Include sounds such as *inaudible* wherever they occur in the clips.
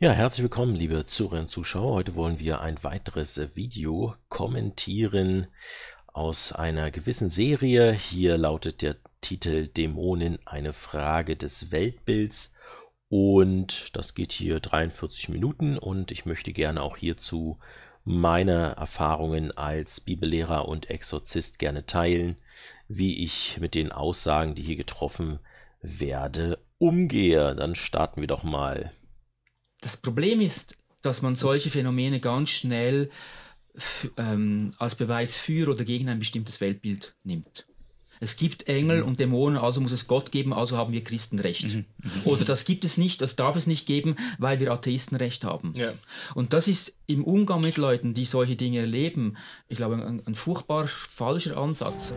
Ja, herzlich willkommen, liebe Zuhörerinnen und Zuschauer. Heute wollen wir ein weiteres Video kommentieren aus einer gewissen Serie. Hier lautet der Titel Dämonen, eine Frage des Weltbilds. Und das geht hier 43 Minuten und ich möchte gerne auch hierzu meine Erfahrungen als Bibellehrer und Exorzist gerne teilen, wie ich mit den Aussagen, die hier getroffen werde, umgehe. Dann starten wir doch mal. Das Problem ist, dass man solche Phänomene ganz schnell ähm, als Beweis für oder gegen ein bestimmtes Weltbild nimmt. Es gibt Engel mhm. und Dämonen, also muss es Gott geben, also haben wir Christen Recht. Mhm. mhm. Oder das gibt es nicht, das darf es nicht geben, weil wir Atheisten Recht haben. Ja. Und das ist im Umgang mit Leuten, die solche Dinge erleben, ich glaube, ein, ein furchtbar falscher Ansatz.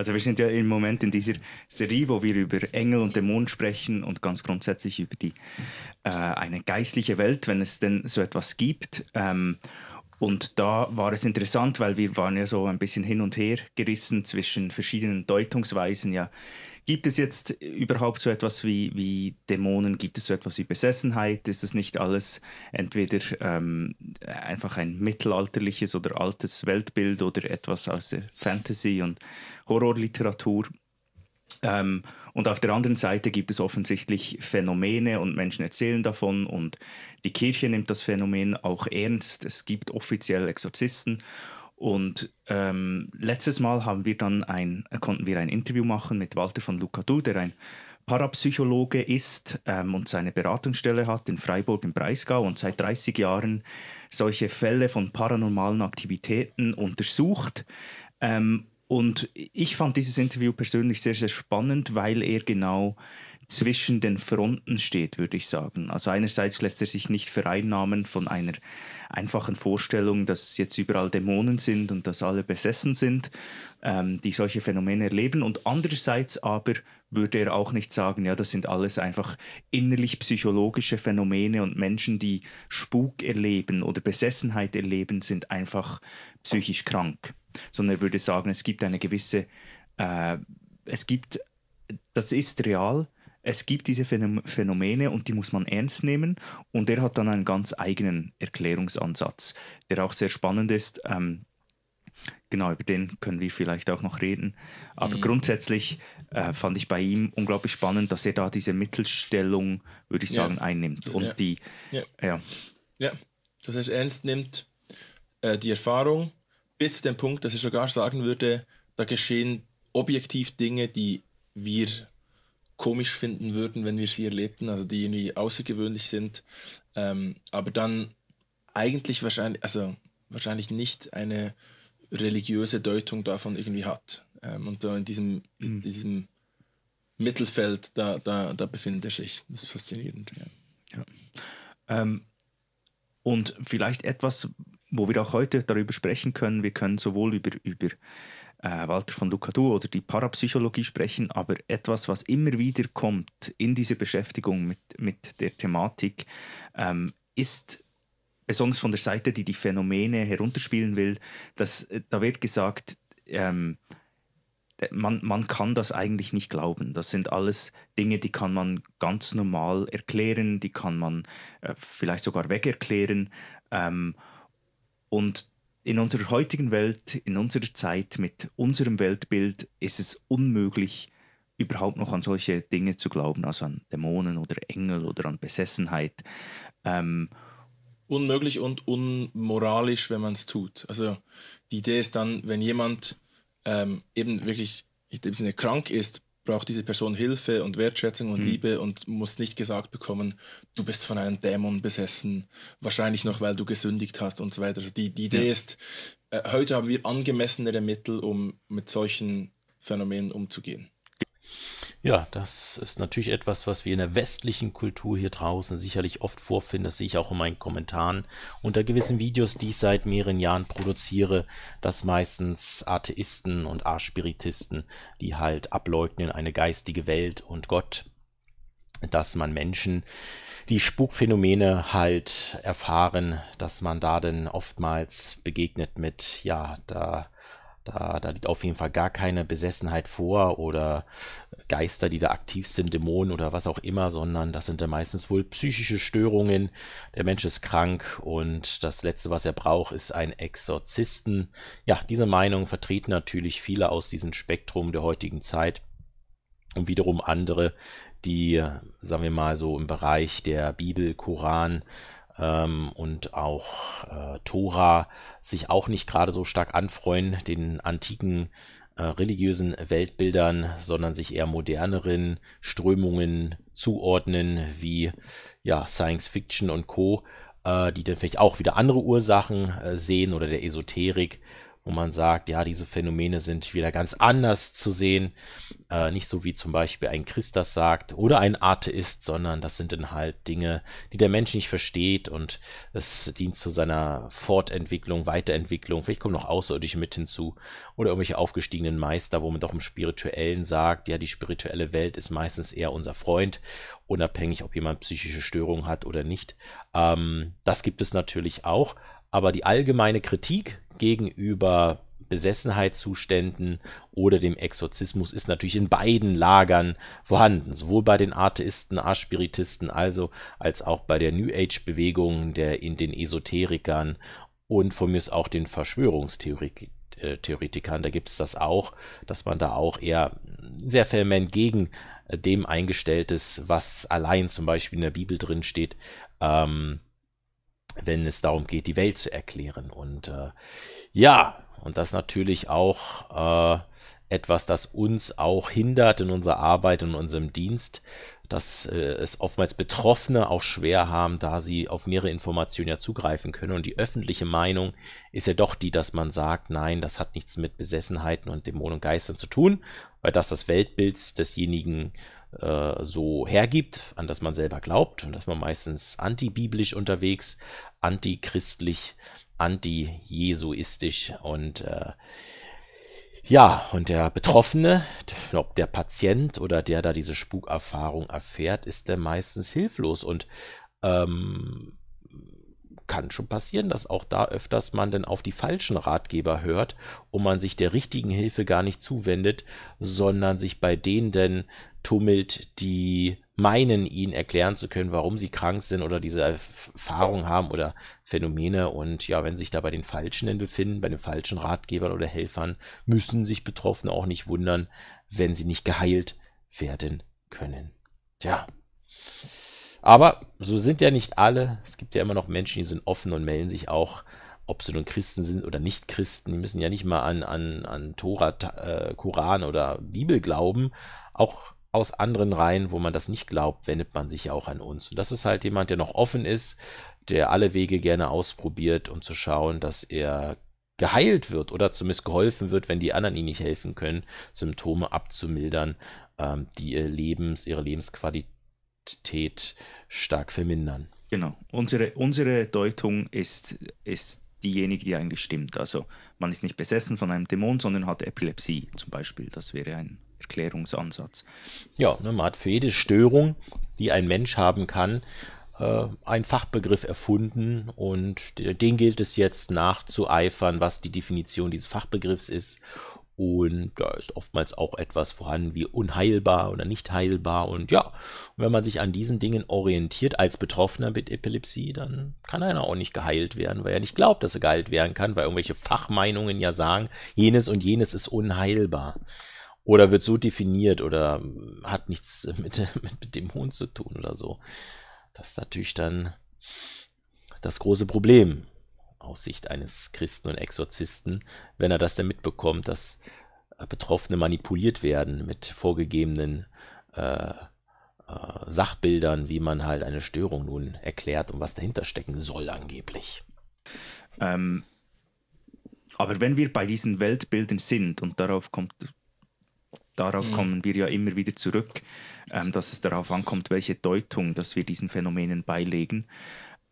Also wir sind ja im Moment in dieser Serie, wo wir über Engel und Dämonen sprechen und ganz grundsätzlich über die äh, eine geistliche Welt, wenn es denn so etwas gibt. Ähm, und da war es interessant, weil wir waren ja so ein bisschen hin und her gerissen zwischen verschiedenen Deutungsweisen. Ja, Gibt es jetzt überhaupt so etwas wie, wie Dämonen? Gibt es so etwas wie Besessenheit? Ist es nicht alles entweder ähm, einfach ein mittelalterliches oder altes Weltbild oder etwas aus der Fantasy- und Horrorliteratur? Ähm, und auf der anderen Seite gibt es offensichtlich Phänomene und Menschen erzählen davon und die Kirche nimmt das Phänomen auch ernst. Es gibt offiziell Exorzisten und ähm, letztes Mal haben wir dann ein, konnten wir ein Interview machen mit Walter von Lucadou, der ein Parapsychologe ist ähm, und seine Beratungsstelle hat in Freiburg im Breisgau und seit 30 Jahren solche Fälle von paranormalen Aktivitäten untersucht. Ähm, und ich fand dieses Interview persönlich sehr, sehr spannend, weil er genau zwischen den Fronten steht, würde ich sagen. Also einerseits lässt er sich nicht vereinnahmen von einer einfachen Vorstellung, dass jetzt überall Dämonen sind und dass alle besessen sind, ähm, die solche Phänomene erleben. Und andererseits aber würde er auch nicht sagen, ja, das sind alles einfach innerlich psychologische Phänomene und Menschen, die Spuk erleben oder Besessenheit erleben, sind einfach psychisch krank. Sondern er würde sagen, es gibt eine gewisse, äh, es gibt, das ist real, es gibt diese Phänomene und die muss man ernst nehmen. Und er hat dann einen ganz eigenen Erklärungsansatz, der auch sehr spannend ist. Ähm, genau, über den können wir vielleicht auch noch reden. Aber mhm. grundsätzlich äh, fand ich bei ihm unglaublich spannend, dass er da diese Mittelstellung, würde ich sagen, ja. einnimmt. Und ja. die, ja. ja. Ja, dass er ernst nimmt äh, die Erfahrung bis zu dem Punkt, dass er sogar sagen würde, da geschehen objektiv Dinge, die wir komisch finden würden, wenn wir sie erlebten, also die irgendwie außergewöhnlich sind, ähm, aber dann eigentlich wahrscheinlich, also wahrscheinlich nicht eine religiöse Deutung davon irgendwie hat. Ähm, und da in diesem, in mhm. diesem Mittelfeld, da, da, da befindet er sich. Das ist faszinierend. Ja. ja. Ähm, und vielleicht etwas, wo wir auch heute darüber sprechen können, wir können sowohl über, über äh, Walter von Lucadou oder die Parapsychologie sprechen, aber etwas, was immer wieder kommt in dieser Beschäftigung mit, mit der Thematik, ähm, ist besonders äh, von der Seite, die die Phänomene herunterspielen will, dass äh, da wird gesagt, ähm, äh, man, man kann das eigentlich nicht glauben. Das sind alles Dinge, die kann man ganz normal erklären, die kann man äh, vielleicht sogar wegerklären. Ähm, und in unserer heutigen Welt, in unserer Zeit mit unserem Weltbild ist es unmöglich, überhaupt noch an solche Dinge zu glauben, also an Dämonen oder Engel oder an Besessenheit. Ähm, unmöglich und unmoralisch, wenn man es tut. Also die Idee ist dann, wenn jemand ähm, eben wirklich eben krank ist, braucht diese Person Hilfe und Wertschätzung und mhm. Liebe und muss nicht gesagt bekommen, du bist von einem Dämon besessen, wahrscheinlich noch, weil du gesündigt hast und so weiter. Also die, die Idee ja. ist, äh, heute haben wir angemessenere Mittel, um mit solchen Phänomenen umzugehen. Ja, das ist natürlich etwas, was wir in der westlichen Kultur hier draußen sicherlich oft vorfinden. Das sehe ich auch in meinen Kommentaren unter gewissen Videos, die ich seit mehreren Jahren produziere, dass meistens Atheisten und Aspiritisten, die halt ableugnen eine geistige Welt und Gott, dass man Menschen die Spukphänomene halt erfahren, dass man da denn oftmals begegnet mit, ja, da da, da, liegt auf jeden Fall gar keine Besessenheit vor oder Geister, die da aktiv sind, Dämonen oder was auch immer, sondern das sind dann meistens wohl psychische Störungen. Der Mensch ist krank und das Letzte, was er braucht, ist ein Exorzisten. Ja, diese Meinung vertreten natürlich viele aus diesem Spektrum der heutigen Zeit und wiederum andere, die, sagen wir mal, so im Bereich der Bibel, Koran, ähm, und auch äh, Tora sich auch nicht gerade so stark anfreuen, den antiken äh, religiösen Weltbildern, sondern sich eher moderneren Strömungen zuordnen, wie ja, Science Fiction und Co., äh, die dann vielleicht auch wieder andere Ursachen äh, sehen oder der Esoterik wo man sagt, ja, diese Phänomene sind wieder ganz anders zu sehen. Äh, nicht so wie zum Beispiel ein Christ das sagt oder ein Atheist, sondern das sind dann halt Dinge, die der Mensch nicht versteht und es dient zu seiner Fortentwicklung, Weiterentwicklung. Vielleicht kommen noch Außerirdische mit hinzu oder irgendwelche aufgestiegenen Meister, wo man doch im Spirituellen sagt, ja, die spirituelle Welt ist meistens eher unser Freund, unabhängig, ob jemand psychische Störungen hat oder nicht. Ähm, das gibt es natürlich auch. Aber die allgemeine Kritik gegenüber Besessenheitszuständen oder dem Exorzismus ist natürlich in beiden Lagern vorhanden, sowohl bei den Atheisten, Aspiritisten also, als auch bei der New Age-Bewegung, der in den Esoterikern und von mir ist auch den Verschwörungstheoretikern, äh, da gibt es das auch, dass man da auch eher sehr vehement gegen äh, dem eingestellt ist, was allein zum Beispiel in der Bibel drin steht, ähm, wenn es darum geht, die Welt zu erklären. Und äh, ja, und das natürlich auch äh, etwas, das uns auch hindert in unserer Arbeit, in unserem Dienst, dass äh, es oftmals Betroffene auch schwer haben, da sie auf mehrere Informationen ja zugreifen können. Und die öffentliche Meinung ist ja doch die, dass man sagt, nein, das hat nichts mit Besessenheiten und Dämonen und Geistern zu tun, weil das das Weltbild desjenigen äh, äh, so hergibt, an das man selber glaubt und dass man meistens antibiblisch unterwegs, antichristlich, anti-jesuistisch und äh, ja, und der Betroffene, ob der Patient oder der da diese Spukerfahrung erfährt, ist dann meistens hilflos und ähm, kann schon passieren, dass auch da öfters man dann auf die falschen Ratgeber hört und man sich der richtigen Hilfe gar nicht zuwendet, sondern sich bei denen denn tummelt, die meinen, ihnen erklären zu können, warum sie krank sind oder diese Erfahrung haben oder Phänomene. Und ja, wenn sich da bei den Falschen befinden, bei den falschen Ratgebern oder Helfern, müssen sich Betroffene auch nicht wundern, wenn sie nicht geheilt werden können. Tja. Aber so sind ja nicht alle. Es gibt ja immer noch Menschen, die sind offen und melden sich auch, ob sie nun Christen sind oder nicht Christen. Die müssen ja nicht mal an, an, an Tora, äh, Koran oder Bibel glauben. Auch aus anderen Reihen, wo man das nicht glaubt, wendet man sich ja auch an uns. Und das ist halt jemand, der noch offen ist, der alle Wege gerne ausprobiert, um zu schauen, dass er geheilt wird oder zumindest geholfen wird, wenn die anderen ihm nicht helfen können, Symptome abzumildern, ähm, die ihr Lebens, ihre Lebensqualität Realität stark vermindern. Genau, unsere, unsere Deutung ist, ist diejenige, die eigentlich stimmt. Also man ist nicht besessen von einem Dämon, sondern hat Epilepsie zum Beispiel. Das wäre ein Erklärungsansatz. Ja, ne, man hat für jede Störung, die ein Mensch haben kann, äh, einen Fachbegriff erfunden und den gilt es jetzt nachzueifern, was die Definition dieses Fachbegriffs ist und da ist oftmals auch etwas vorhanden wie unheilbar oder nicht heilbar. Und ja, wenn man sich an diesen Dingen orientiert als Betroffener mit Epilepsie, dann kann einer auch nicht geheilt werden, weil er nicht glaubt, dass er geheilt werden kann, weil irgendwelche Fachmeinungen ja sagen, jenes und jenes ist unheilbar. Oder wird so definiert oder hat nichts mit, *laughs* mit, mit Dämonen zu tun oder so. Das ist natürlich dann das große Problem aus Sicht eines Christen und Exorzisten, wenn er das denn mitbekommt, dass äh, Betroffene manipuliert werden mit vorgegebenen äh, äh, Sachbildern, wie man halt eine Störung nun erklärt und was dahinter stecken soll angeblich. Ähm, aber wenn wir bei diesen Weltbildern sind, und darauf, kommt, darauf mhm. kommen wir ja immer wieder zurück, ähm, dass es darauf ankommt, welche Deutung, dass wir diesen Phänomenen beilegen,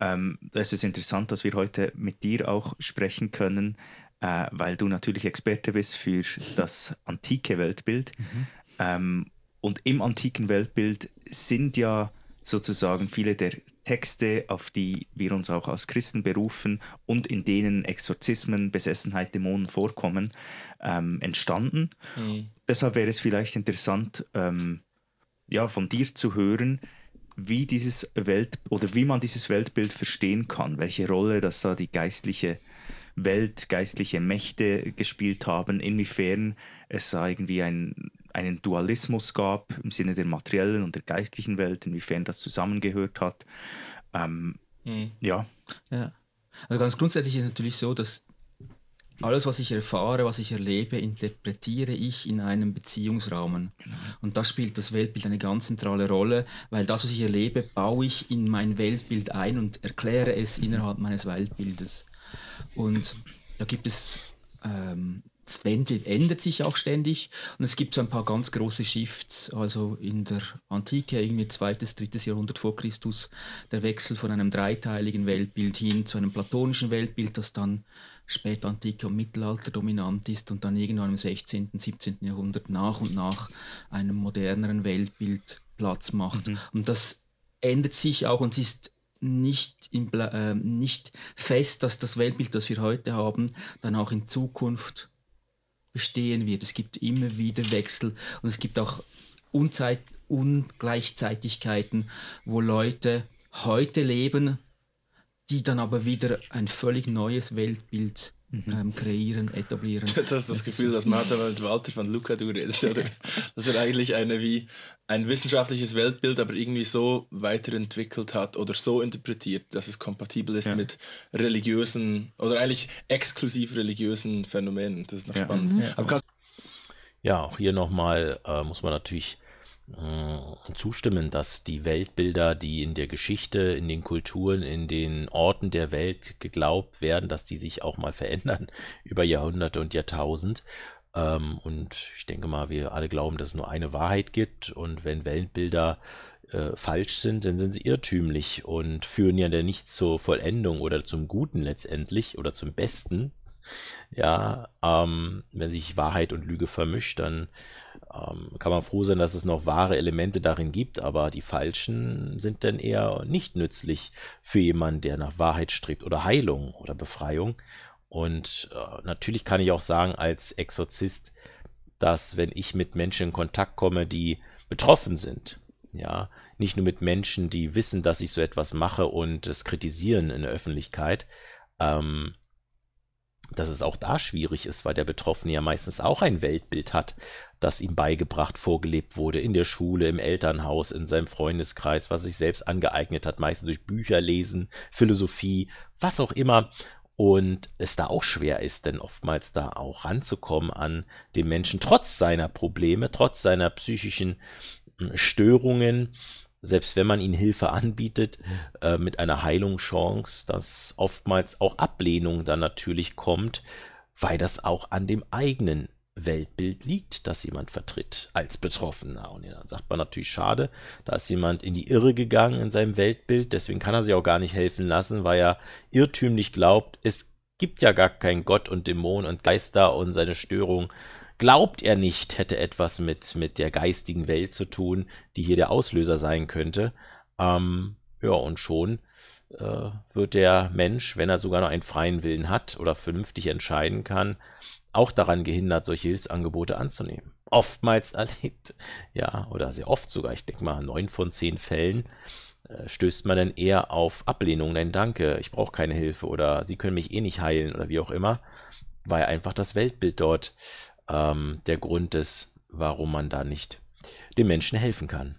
ähm, es ist interessant, dass wir heute mit dir auch sprechen können, äh, weil du natürlich Experte bist für das antike Weltbild. Mhm. Ähm, und im antiken Weltbild sind ja sozusagen viele der Texte, auf die wir uns auch als Christen berufen und in denen Exorzismen, Besessenheit, Dämonen vorkommen, ähm, entstanden. Mhm. Deshalb wäre es vielleicht interessant, ähm, ja, von dir zu hören, wie dieses Welt oder wie man dieses Weltbild verstehen kann, welche Rolle das da die geistliche Welt, geistliche Mächte gespielt haben, inwiefern es da irgendwie ein, einen Dualismus gab im Sinne der materiellen und der geistlichen Welt, inwiefern das zusammengehört hat. Ähm, mhm. Ja. ja. Also ganz grundsätzlich ist es natürlich so, dass alles, was ich erfahre, was ich erlebe, interpretiere ich in einem Beziehungsrahmen. Genau. Und da spielt das Weltbild eine ganz zentrale Rolle, weil das, was ich erlebe, baue ich in mein Weltbild ein und erkläre es innerhalb meines Weltbildes. Und da gibt es, ähm, das Weltbild ändert sich auch ständig und es gibt so ein paar ganz große Shifts, also in der Antike, irgendwie zweites, drittes Jahrhundert vor Christus, der Wechsel von einem dreiteiligen Weltbild hin zu einem platonischen Weltbild, das dann Spätantike und Mittelalter dominant ist und dann irgendwann im 16., 17. Jahrhundert nach und nach einem moderneren Weltbild Platz macht. Mhm. Und das ändert sich auch und es ist nicht, im, äh, nicht fest, dass das Weltbild, das wir heute haben, dann auch in Zukunft bestehen wird. Es gibt immer wieder Wechsel und es gibt auch Unzeit Ungleichzeitigkeiten, wo Leute heute leben, die dann aber wieder ein völlig neues Weltbild mhm. ähm, kreieren, etablieren. Du *laughs* hast das, Gefühl, dass Martha Walter von Luca du redest, oder? Dass er eigentlich eine wie ein wissenschaftliches Weltbild, aber irgendwie so weiterentwickelt hat oder so interpretiert, dass es kompatibel ist ja. mit religiösen oder eigentlich exklusiv religiösen Phänomenen. Das ist noch ja. spannend. Mhm. Ja, auch hier nochmal äh, muss man natürlich äh, zustimmen, dass die Weltbilder, die in der Geschichte, in den Kulturen, in den Orten der Welt geglaubt werden, dass die sich auch mal verändern *laughs* über Jahrhunderte und Jahrtausend. Ähm, und ich denke mal, wir alle glauben, dass es nur eine Wahrheit gibt. Und wenn Weltbilder äh, falsch sind, dann sind sie irrtümlich und führen ja dann nicht zur Vollendung oder zum Guten letztendlich oder zum Besten. Ja, ähm, wenn sich Wahrheit und Lüge vermischt, dann ähm, kann man froh sein, dass es noch wahre Elemente darin gibt, aber die falschen sind dann eher nicht nützlich für jemanden, der nach Wahrheit strebt oder Heilung oder Befreiung. Und äh, natürlich kann ich auch sagen als Exorzist, dass wenn ich mit Menschen in Kontakt komme, die betroffen sind, ja, nicht nur mit Menschen, die wissen, dass ich so etwas mache und es kritisieren in der Öffentlichkeit, ähm, dass es auch da schwierig ist, weil der Betroffene ja meistens auch ein Weltbild hat, das ihm beigebracht, vorgelebt wurde, in der Schule, im Elternhaus, in seinem Freundeskreis, was sich selbst angeeignet hat, meistens durch Bücher lesen, Philosophie, was auch immer. Und es da auch schwer ist, denn oftmals da auch ranzukommen an den Menschen, trotz seiner Probleme, trotz seiner psychischen hm, Störungen selbst wenn man ihnen Hilfe anbietet, äh, mit einer Heilungschance, dass oftmals auch Ablehnung dann natürlich kommt, weil das auch an dem eigenen Weltbild liegt, das jemand vertritt als Betroffener. Und dann sagt man natürlich schade, da ist jemand in die Irre gegangen in seinem Weltbild, deswegen kann er sich auch gar nicht helfen lassen, weil er irrtümlich glaubt, es gibt ja gar keinen Gott und Dämon und Geister und seine Störung glaubt er nicht, hätte etwas mit, mit der geistigen Welt zu tun, die hier der Auslöser sein könnte. Ähm, ja, und schon äh, wird der Mensch, wenn er sogar noch einen freien Willen hat oder vernünftig entscheiden kann, auch daran gehindert, solche Hilfsangebote anzunehmen. Oftmals *laughs* erlebt, ja, oder sehr oft sogar, ich denke mal, neun von zehn Fällen äh, stößt man dann eher auf Ablehnung, nein, danke, ich brauche keine Hilfe oder sie können mich eh nicht heilen oder wie auch immer, weil einfach das Weltbild dort ähm, der Grund ist, warum man da nicht den Menschen helfen kann.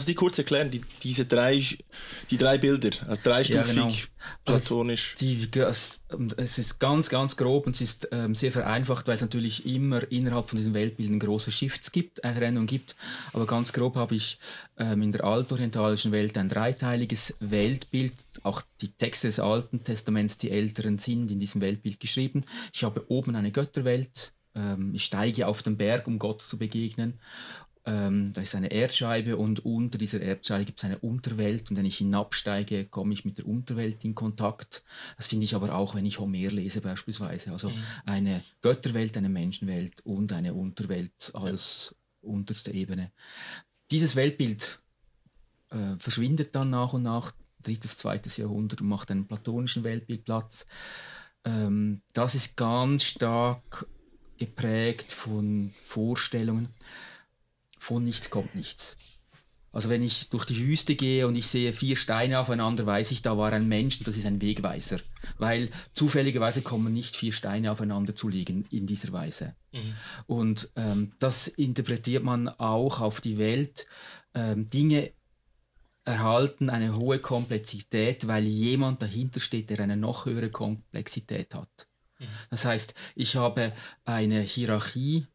Kannst also du die kurz erklären, die, diese drei, die drei Bilder, also äh, dreistufig, ja, genau. platonisch? Also die, also es ist ganz, ganz grob und es ist ähm, sehr vereinfacht, weil es natürlich immer innerhalb von diesen Weltbildern große Shifts gibt, äh, Rennung gibt. Aber ganz grob habe ich ähm, in der altorientalischen Welt ein dreiteiliges Weltbild. Auch die Texte des Alten Testaments, die älteren, sind in diesem Weltbild geschrieben. Ich habe oben eine Götterwelt, ähm, ich steige auf den Berg, um Gott zu begegnen. Ähm, da ist eine Erdscheibe und unter dieser Erdscheibe gibt es eine Unterwelt und wenn ich hinabsteige, komme ich mit der Unterwelt in Kontakt. Das finde ich aber auch, wenn ich Homer lese beispielsweise. Also mhm. eine Götterwelt, eine Menschenwelt und eine Unterwelt als ja. unterste Ebene. Dieses Weltbild äh, verschwindet dann nach und nach, drittes, zweites Jahrhundert und macht einen platonischen Weltbild Platz. Ähm, das ist ganz stark geprägt von Vorstellungen von nichts kommt nichts. Also wenn ich durch die Wüste gehe und ich sehe vier Steine aufeinander, weiß ich, da war ein Mensch und das ist ein Wegweiser. Weil zufälligerweise kommen nicht vier Steine aufeinander zu liegen in dieser Weise. Mhm. Und ähm, das interpretiert man auch auf die Welt. Ähm, Dinge erhalten eine hohe Komplexität, weil jemand dahinter steht, der eine noch höhere Komplexität hat. Mhm. Das heißt, ich habe eine Hierarchie,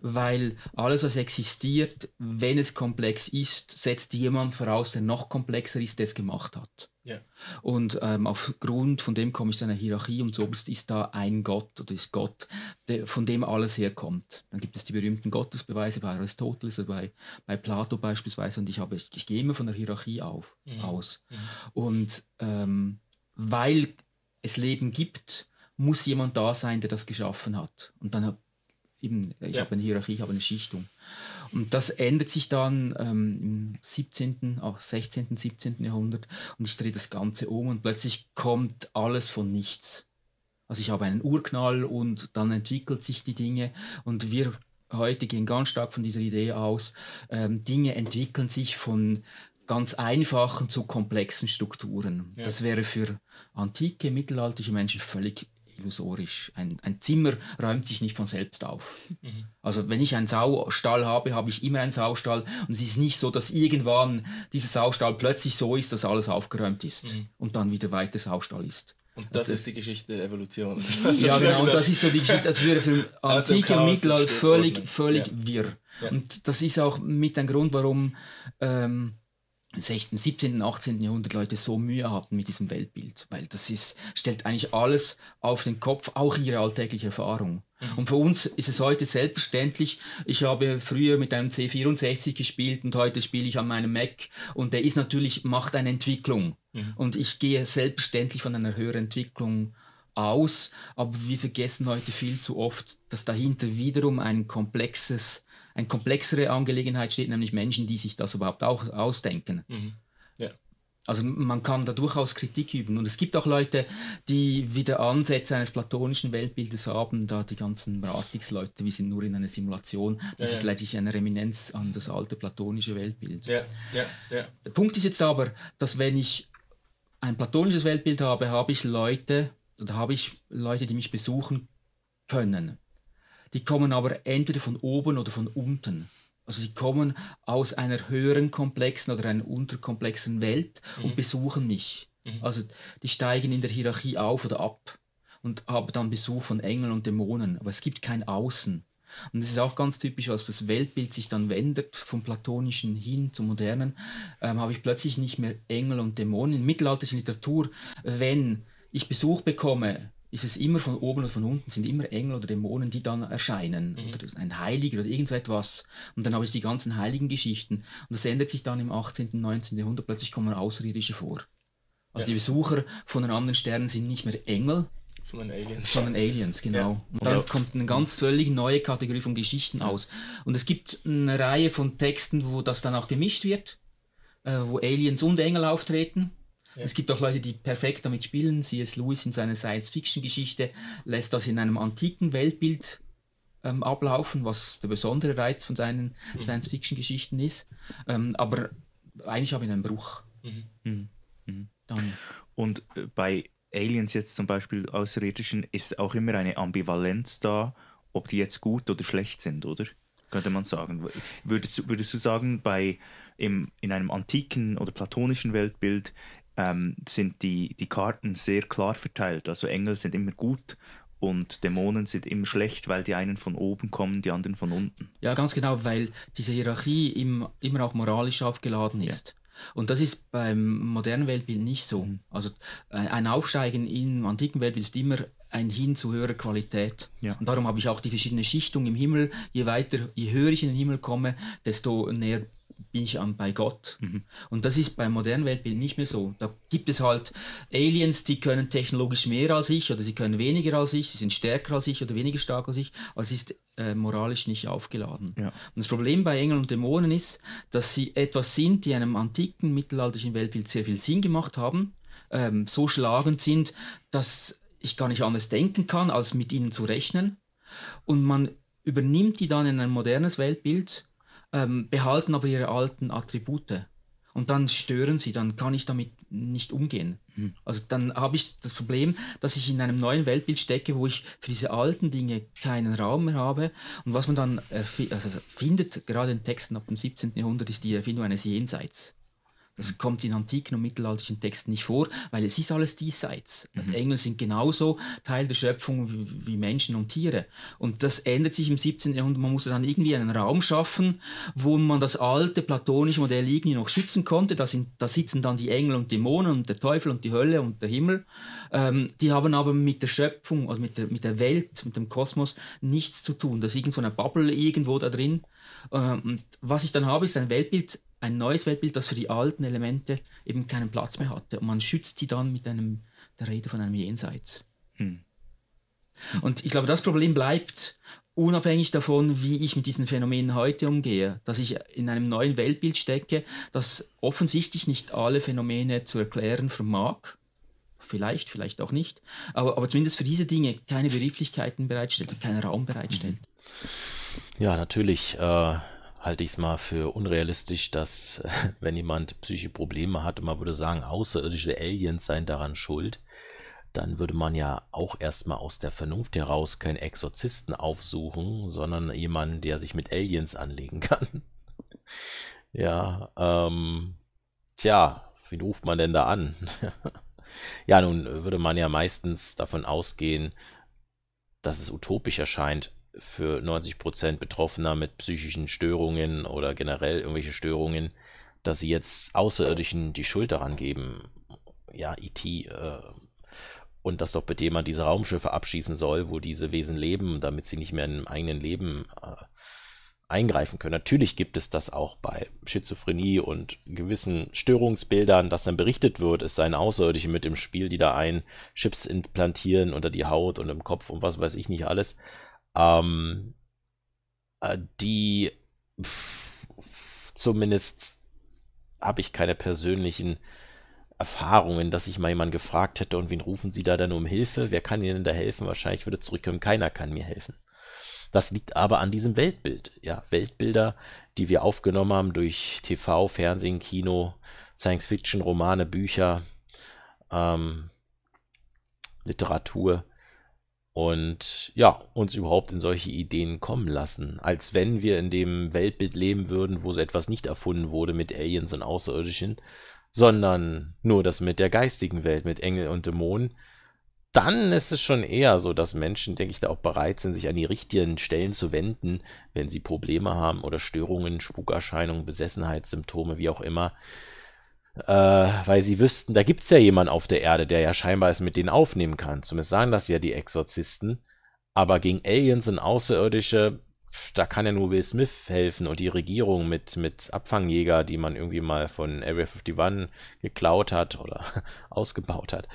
weil alles, was existiert, wenn es komplex ist, setzt jemand voraus, der noch komplexer ist, der es gemacht hat. Yeah. Und ähm, aufgrund von dem komme ich zu einer Hierarchie und so ist da ein Gott oder ist Gott, der, von dem alles herkommt. Dann gibt es die berühmten Gottesbeweise bei Aristoteles oder bei, bei Plato beispielsweise und ich, habe, ich, ich gehe immer von der Hierarchie auf, mhm. aus. Mhm. Und ähm, weil es Leben gibt, muss jemand da sein, der das geschaffen hat. Und dann habe eben, ich ja. habe eine Hierarchie, ich habe eine Schichtung. Und das ändert sich dann ähm, im 17., auch 16., 17. Jahrhundert und ich drehe das Ganze um und plötzlich kommt alles von nichts. Also ich habe einen Urknall und dann entwickelt sich die Dinge und wir heute gehen ganz stark von dieser Idee aus, ähm, Dinge entwickeln sich von ganz einfachen zu komplexen Strukturen. Ja. Das wäre für antike, mittelalterliche Menschen völlig illusorisch. Ein, ein Zimmer räumt sich nicht von selbst auf. Mhm. Also wenn ich einen Saustall habe, habe ich immer einen Saustall und es ist nicht so, dass irgendwann dieser Saustall plötzlich so ist, dass alles aufgeräumt ist mhm. und dann wieder weiter Saustall ist. Und das, das, also ist die Geschichte der Evolution. ja, *laughs* genau. Und das ist so die Geschichte, als wäre für *laughs* also antike und Mittelalter völlig, völlig ja. wirr. Ja. Und das ist auch mit ein Grund, warum ähm, 16., 17., 18. Jahrhundert Leute so Mühe hatten mit diesem Weltbild, weil das ist, stellt eigentlich alles auf den Kopf, auch ihre alltägliche Erfahrung. Mhm. Und für uns ist es heute selbstverständlich, ich habe früher mit einem C64 gespielt und heute spiele ich an meinem Mac und der ist natürlich, macht eine Entwicklung. Mhm. Und ich gehe selbstverständlich von einer höheren Entwicklung aus, aber wir vergessen heute viel zu oft, dass dahinter wiederum ein komplexes eine komplexere Angelegenheit steht, nämlich Menschen, die sich das überhaupt auch ausdenken. Mhm. Ja. Also man kann da durchaus Kritik üben. Und es gibt auch Leute, die wieder Ansätze eines platonischen Weltbildes haben, da die ganzen Ratix-Leute, wir sind nur in einer Simulation. Das ja, ist letztlich eine Reminenz an das alte platonische Weltbild. Ja, Der Punkt ist jetzt aber, dass wenn ich ein platonisches Weltbild habe, habe ich Leute, oder habe ich Leute, die mich besuchen können die kommen aber entweder von oben oder von unten. Also sie kommen aus einer höheren komplexen oder einer unterkomplexen Welt mhm. und besuchen mich. Mhm. Also die steigen in der Hierarchie auf oder ab und haben dann Besuch von Engeln und Dämonen. Aber es gibt kein Außen. Und das ist auch ganz typisch, als das Weltbild sich dann wendet, vom Platonischen hin zum Modernen, ähm, habe ich plötzlich nicht mehr Engel und Dämonen. In mittelalterlicher Literatur, wenn ich Besuch bekomme ist es immer von oben und von unten, sind immer Engel oder Dämonen, die dann erscheinen. Mhm. Oder ein Heiliger oder irgend so etwas. Und dann habe ich die ganzen heiligen Geschichten. Und das ändert sich dann im 18., und 19. Jahrhundert, plötzlich kommen Außerirdische vor. Also ja. die Besucher von einem anderen Stern sind nicht mehr Engel, sondern Aliens. Sondern Aliens, genau. Ja. Und dann ja. kommt eine ganz völlig neue Kategorie von Geschichten aus. Und es gibt eine Reihe von Texten, wo das dann auch gemischt wird, äh, wo Aliens und Engel auftreten. Ja. Es gibt auch Leute, die perfekt damit spielen. C.S. Lewis in seiner Science-Fiction-Geschichte lässt das in einem antiken Weltbild ähm, ablaufen, was der besondere Reiz von seinen mhm. Science-Fiction-Geschichten ist. Ähm, aber eigentlich habe ich einen Bruch. Mhm. Mhm. mhm. Und äh, bei Aliens jetzt zum Beispiel außerirdischen ist auch immer eine Ambivalenz da, ob die jetzt gut oder schlecht sind, oder? Könnte man sagen. Würdest, würdest du sagen, bei im, in einem antiken oder platonischen Weltbild ähm, sind die, die Karten sehr klar verteilt. Also Engel sind immer gut und Dämonen sind immer schlecht, weil die einen von oben kommen, die anderen von unten. Ja, ganz genau, weil diese Hierarchie im, immer auch moralisch aufgeladen ist. Ja. Und das ist beim modernen Weltbild nicht so. Mhm. Also äh, ein Aufsteigen im antiken Weltbild ist immer ein Hin zu höherer Qualität. Ja. Und darum habe ich auch die verschiedenen Schichtungen im Himmel. Je weiter, je höher ich in den Himmel komme, desto näher bin ich am bei Gott. Mhm. Und das ist beim modernen Weltbild nicht mehr so. Da gibt es halt Aliens, die können technologisch mehr als ich oder sie können weniger als ich, sie sind stärker als ich oder weniger stark als ich, aber es ist äh, moralisch nicht aufgeladen. Ja. Und das Problem bei Engeln und Dämonen ist, dass sie etwas sind, die einem antiken mittelalterlichen Weltbild sehr viel Sinn gemacht haben, ähm, so schlagend sind, dass ich gar nicht anders denken kann, als mit ihnen zu rechnen. Und man übernimmt die dann in ein modernes Weltbild ähm, behalten aber ihre alten Attribute. Und dann stören sie, dann kann ich damit nicht umgehen. Mhm. Also dann habe ich das Problem, dass ich in einem neuen Weltbild stecke, wo ich für diese alten Dinge keinen Raum mehr habe. Und was man dann also findet, gerade in Texten ab dem 17. Jahrhundert, ist die Erfindung eines Jenseits. Das kommt in antiken und mittelalterlichen Texten nicht vor, weil es ist alles diesseits. Mhm. Engel sind genauso Teil der Schöpfung wie Menschen und Tiere. Und das ändert sich im 17. Jahrhundert. Man musste dann irgendwie einen Raum schaffen, wo man das alte platonische Modell irgendwie noch schützen konnte. Da, sind, da sitzen dann die Engel und Dämonen und der Teufel und die Hölle und der Himmel. Ähm, die haben aber mit der Schöpfung, also mit der, mit der Welt, mit dem Kosmos nichts zu tun. Das ist irgend so eine Bubble irgendwo da drin. Ähm, was ich dann habe, ist ein Weltbild, ein neues Weltbild, das für die alten Elemente eben keinen Platz mehr hatte. Und man schützt die dann mit einem, der Rede von einem Jenseits. Hm. Und ich glaube, das Problem bleibt unabhängig davon, wie ich mit diesen Phänomenen heute umgehe, dass ich in einem neuen Weltbild stecke, das offensichtlich nicht alle Phänomene zu erklären vermag. Vielleicht, vielleicht auch nicht. Aber, aber zumindest für diese Dinge keine Begrifflichkeiten bereitstellt, keinen Raum bereitstellt. Mhm. Ja, natürlich. Äh halte ich es mal für unrealistisch, dass *laughs* wenn jemand psychische Probleme hat und man würde sagen, außerirdische Aliens seien daran schuld, dann würde man ja auch erstmal aus der Vernunft heraus keinen Exorzisten aufsuchen, sondern jemanden, der sich mit Aliens anlegen *laughs* kann. ja, ähm, tja, wen ruft man denn da an? *laughs* ja, nun würde man ja meistens davon ausgehen, dass es utopisch erscheint, für 90 Prozent Betroffener mit psychischen Störungen oder generell irgendwelche Störungen, dass sie jetzt Außerirdischen die Schuld daran geben. Ja, IT. E äh, und dass doch bitte jemand diese Raumschiffe abschießen soll, wo diese Wesen leben, damit sie nicht mehr in einem eigenen Leben äh, eingreifen können. Natürlich gibt es das auch bei Schizophrenie und gewissen Störungsbildern, dass dann berichtet wird, es seien Außerirdische mit im Spiel, die da ein Chips implantieren unter die Haut und im Kopf und was weiß ich nicht alles ähm, äh, die pff, zumindest habe ich keine persönlichen Erfahrungen, dass ich mal jemanden gefragt hätte und wen rufen Sie da denn um Hilfe? Wer kann Ihnen da helfen? Wahrscheinlich würde zurückkommen, keiner kann mir helfen. Das liegt aber an diesem Weltbild. Ja, Weltbilder, die wir aufgenommen haben durch TV, Fernsehen, Kino, Science-Fiction, Romane, Bücher, ähm, Literatur und ja, uns überhaupt in solche Ideen kommen lassen. Als wenn wir in dem Weltbild leben würden, wo so etwas nicht erfunden wurde mit Aliens und Außerirdischen, sondern nur das mit der geistigen Welt, mit Engel und Dämonen. Dann ist es schon eher so, dass Menschen, denke ich, da auch bereit sind, sich an die richtigen Stellen zu wenden, wenn sie Probleme haben oder Störungen, Spukerscheinungen, Besessenheitssymptome, wie auch immer äh, weil sie wüssten, da gibt es ja jemanden auf der Erde, der ja scheinbar es mit denen aufnehmen kann. Zumindest sagen das ja die Exorzisten. Aber gegen Aliens und Außerirdische, da kann ja nur Will Smith helfen und die Regierung mit, mit Abfangjäger, die man irgendwie mal von Area 51 geklaut hat oder *laughs* ausgebaut hat.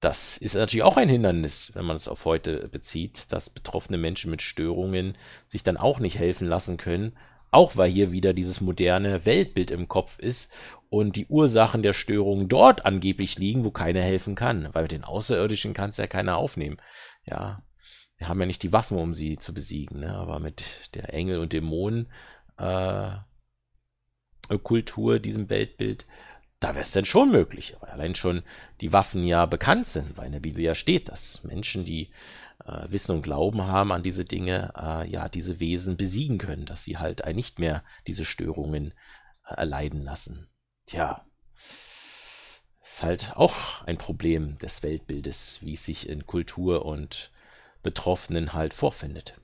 Das ist natürlich auch ein Hindernis, wenn man es auf heute bezieht, dass betroffene Menschen mit Störungen sich dann auch nicht helfen lassen können, auch weil hier wieder dieses moderne Weltbild im Kopf ist und die Ursachen der Störungen dort angeblich liegen, wo keiner helfen kann. Weil mit den Außerirdischen kann es ja keiner aufnehmen. Ja, wir haben ja nicht die Waffen, um sie zu besiegen, ne? aber mit der Engel- und Dämonen-Kultur, äh, diesem Weltbild, da wäre es dann schon möglich. Weil allein schon die Waffen ja bekannt sind, weil in der Bibel ja steht, dass Menschen, die äh, Wissen und Glauben haben an diese Dinge, äh, ja, diese Wesen besiegen können, dass sie halt ein nicht mehr diese Störungen äh, erleiden lassen. Tja, ist halt auch ein Problem des Weltbildes, wie es sich in Kultur und Betroffenen halt vorfindet.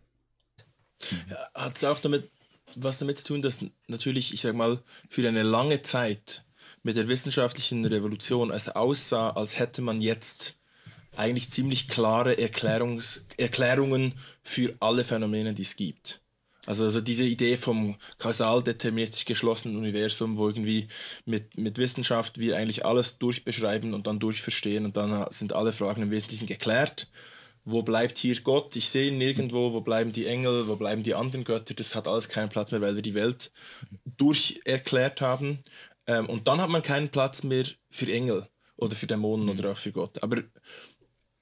Hat es auch damit was damit zu tun, dass natürlich, ich sag mal, für eine lange Zeit mit der wissenschaftlichen Revolution es aussah, als hätte man jetzt eigentlich ziemlich klare Erklärungs Erklärungen für alle Phänomene, die es gibt. Also, also diese Idee vom kausal-deterministisch geschlossenen Universum, wo irgendwie mit, mit Wissenschaft wir eigentlich alles durchbeschreiben und dann durchverstehen und dann sind alle Fragen im Wesentlichen geklärt. Wo bleibt hier Gott? Ich sehe ihn nirgendwo. Wo bleiben die Engel? Wo bleiben die anderen Götter? Das hat alles keinen Platz mehr, weil wir die Welt durcherklärt haben. Ähm, und dann hat man keinen Platz mehr für Engel oder für Dämonen mhm. oder auch für Gott. Aber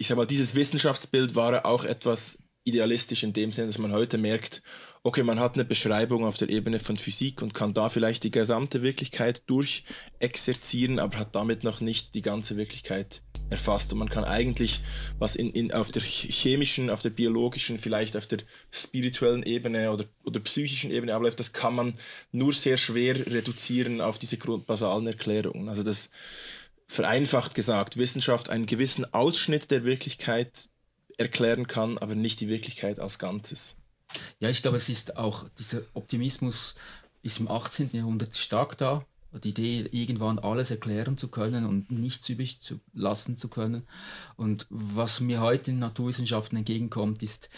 ich sag mal, dieses Wissenschaftsbild war auch etwas idealistisch in dem Sinne, dass man heute merkt, okay, man hat eine Beschreibung auf der Ebene von Physik und kann da vielleicht die gesamte Wirklichkeit durchexerzieren, aber hat damit noch nicht die ganze Wirklichkeit erfasst. Und man kann eigentlich, was in, in, auf der chemischen, auf der biologischen, vielleicht auf der spirituellen Ebene oder, oder psychischen Ebene abläuft, das kann man nur sehr schwer reduzieren auf diese grundbasalen Erklärungen. Also das vereinfacht gesagt Wissenschaft einen gewissen Ausschnitt der Wirklichkeit erklären kann, aber nicht die Wirklichkeit als Ganzes. Ja, ich glaube, es ist auch dieser Optimismus ist im 18. Jahrhundert stark da. Die Idee, irgendwann alles erklären zu können und nichts übrig zu lassen zu können. Und was mir heute in Naturwissenschaften entgegenkommt, ist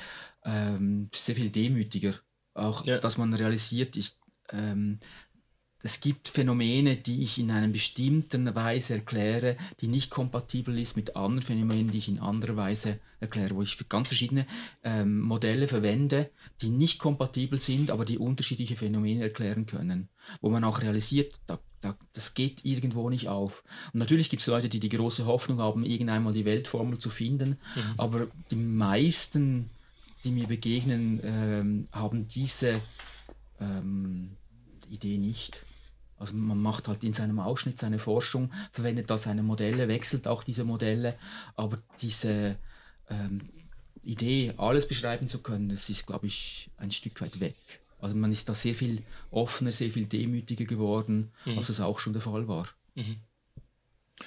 ähm, sehr viel demütiger. Auch, ja. dass man realisiert, ich, ähm, es gibt Phänomene, die ich in einer bestimmten Weise erkläre, die nicht kompatibel ist mit anderen Phänomenen, die ich in anderer Weise erkläre, wo ich ganz verschiedene ähm, Modelle verwende, die nicht kompatibel sind, aber die unterschiedliche Phänomene erklären können, wo man auch realisiert, da, da, das geht irgendwo nicht auf. Und natürlich gibt es Leute, die die große Hoffnung haben, irgendwann irgendeinmal die Weltformel zu finden, mhm. aber die meisten, die mir begegnen, ähm, haben diese ähm, Idee nicht. Also man macht halt in seinem Ausschnitt seine Forschung, verwendet da seine Modelle, wechselt auch diese Modelle, aber diese ähm, Idee, alles beschreiben zu können, das ist, glaube ich, ein Stück weit weg. Also man ist da sehr viel offener, sehr viel demütiger geworden, mhm. als es auch schon der Fall war. Mhm.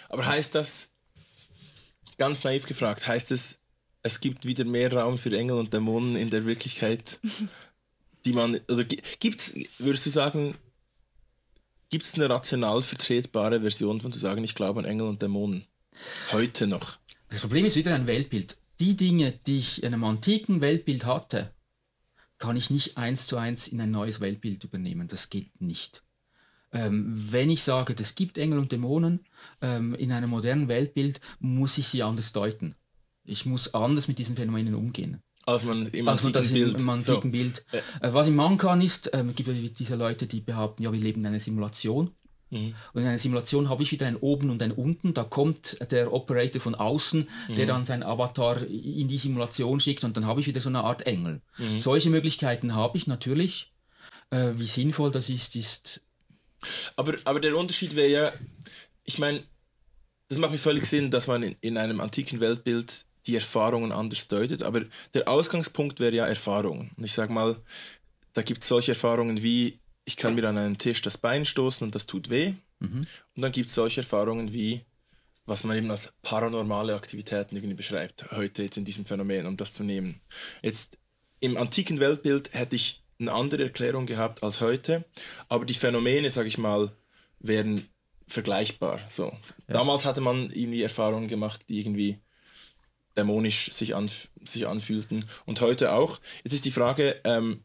Aber heißt das, ganz naiv gefragt, heißt es, es gibt wieder mehr Raum für Engel und Dämonen in der Wirklichkeit, *laughs* die man, oder also gibt es, würdest du sagen, Gibt es eine rational vertretbare Version von zu sagen, ich glaube an Engel und Dämonen? Heute noch. Das Problem ist wieder ein Weltbild. Die Dinge, die ich in einem antiken Weltbild hatte, kann ich nicht eins zu eins in ein neues Weltbild übernehmen. Das geht nicht. Ähm, wenn ich sage, es gibt Engel und Dämonen ähm, in einem modernen Weltbild, muss ich sie anders deuten. Ich muss anders mit diesen Phänomenen umgehen als man im als man das Bild. im antiken so. Bild. Äh, was ich machen kann, ist, es äh, gibt diese Leute, die behaupten, ja, wir leben in einer Simulation. Mhm. Und in einer Simulation habe ich wieder ein Oben und ein Unten. Da kommt der Operator von außen, mhm. der dann sein Avatar in die Simulation schickt und dann habe ich wieder so eine Art Engel. Mhm. Solche Möglichkeiten habe ich natürlich. Äh, wie sinnvoll das ist, ist. Aber, aber der Unterschied wäre ja, ich meine, das macht mir völlig Sinn, dass man in, in einem antiken Weltbild die Erfahrungen anders deutet. Aber der Ausgangspunkt wäre ja Erfahrung. Und ich sage mal, da gibt es solche Erfahrungen wie, ich kann mir an einem Tisch das Bein stoßen und das tut weh. Mhm. Und dann gibt es solche Erfahrungen wie, was man eben als paranormale Aktivitäten irgendwie beschreibt, heute jetzt in diesem Phänomen, um das zu nehmen. Jetzt im antiken Weltbild hätte ich eine andere Erklärung gehabt als heute, aber die Phänomene, sage ich mal, wären vergleichbar. So. Ja. Damals hatte man irgendwie Erfahrungen gemacht, die irgendwie dämonisch sich, anf sich anfühlten. Und heute auch. Jetzt ist die Frage, ähm,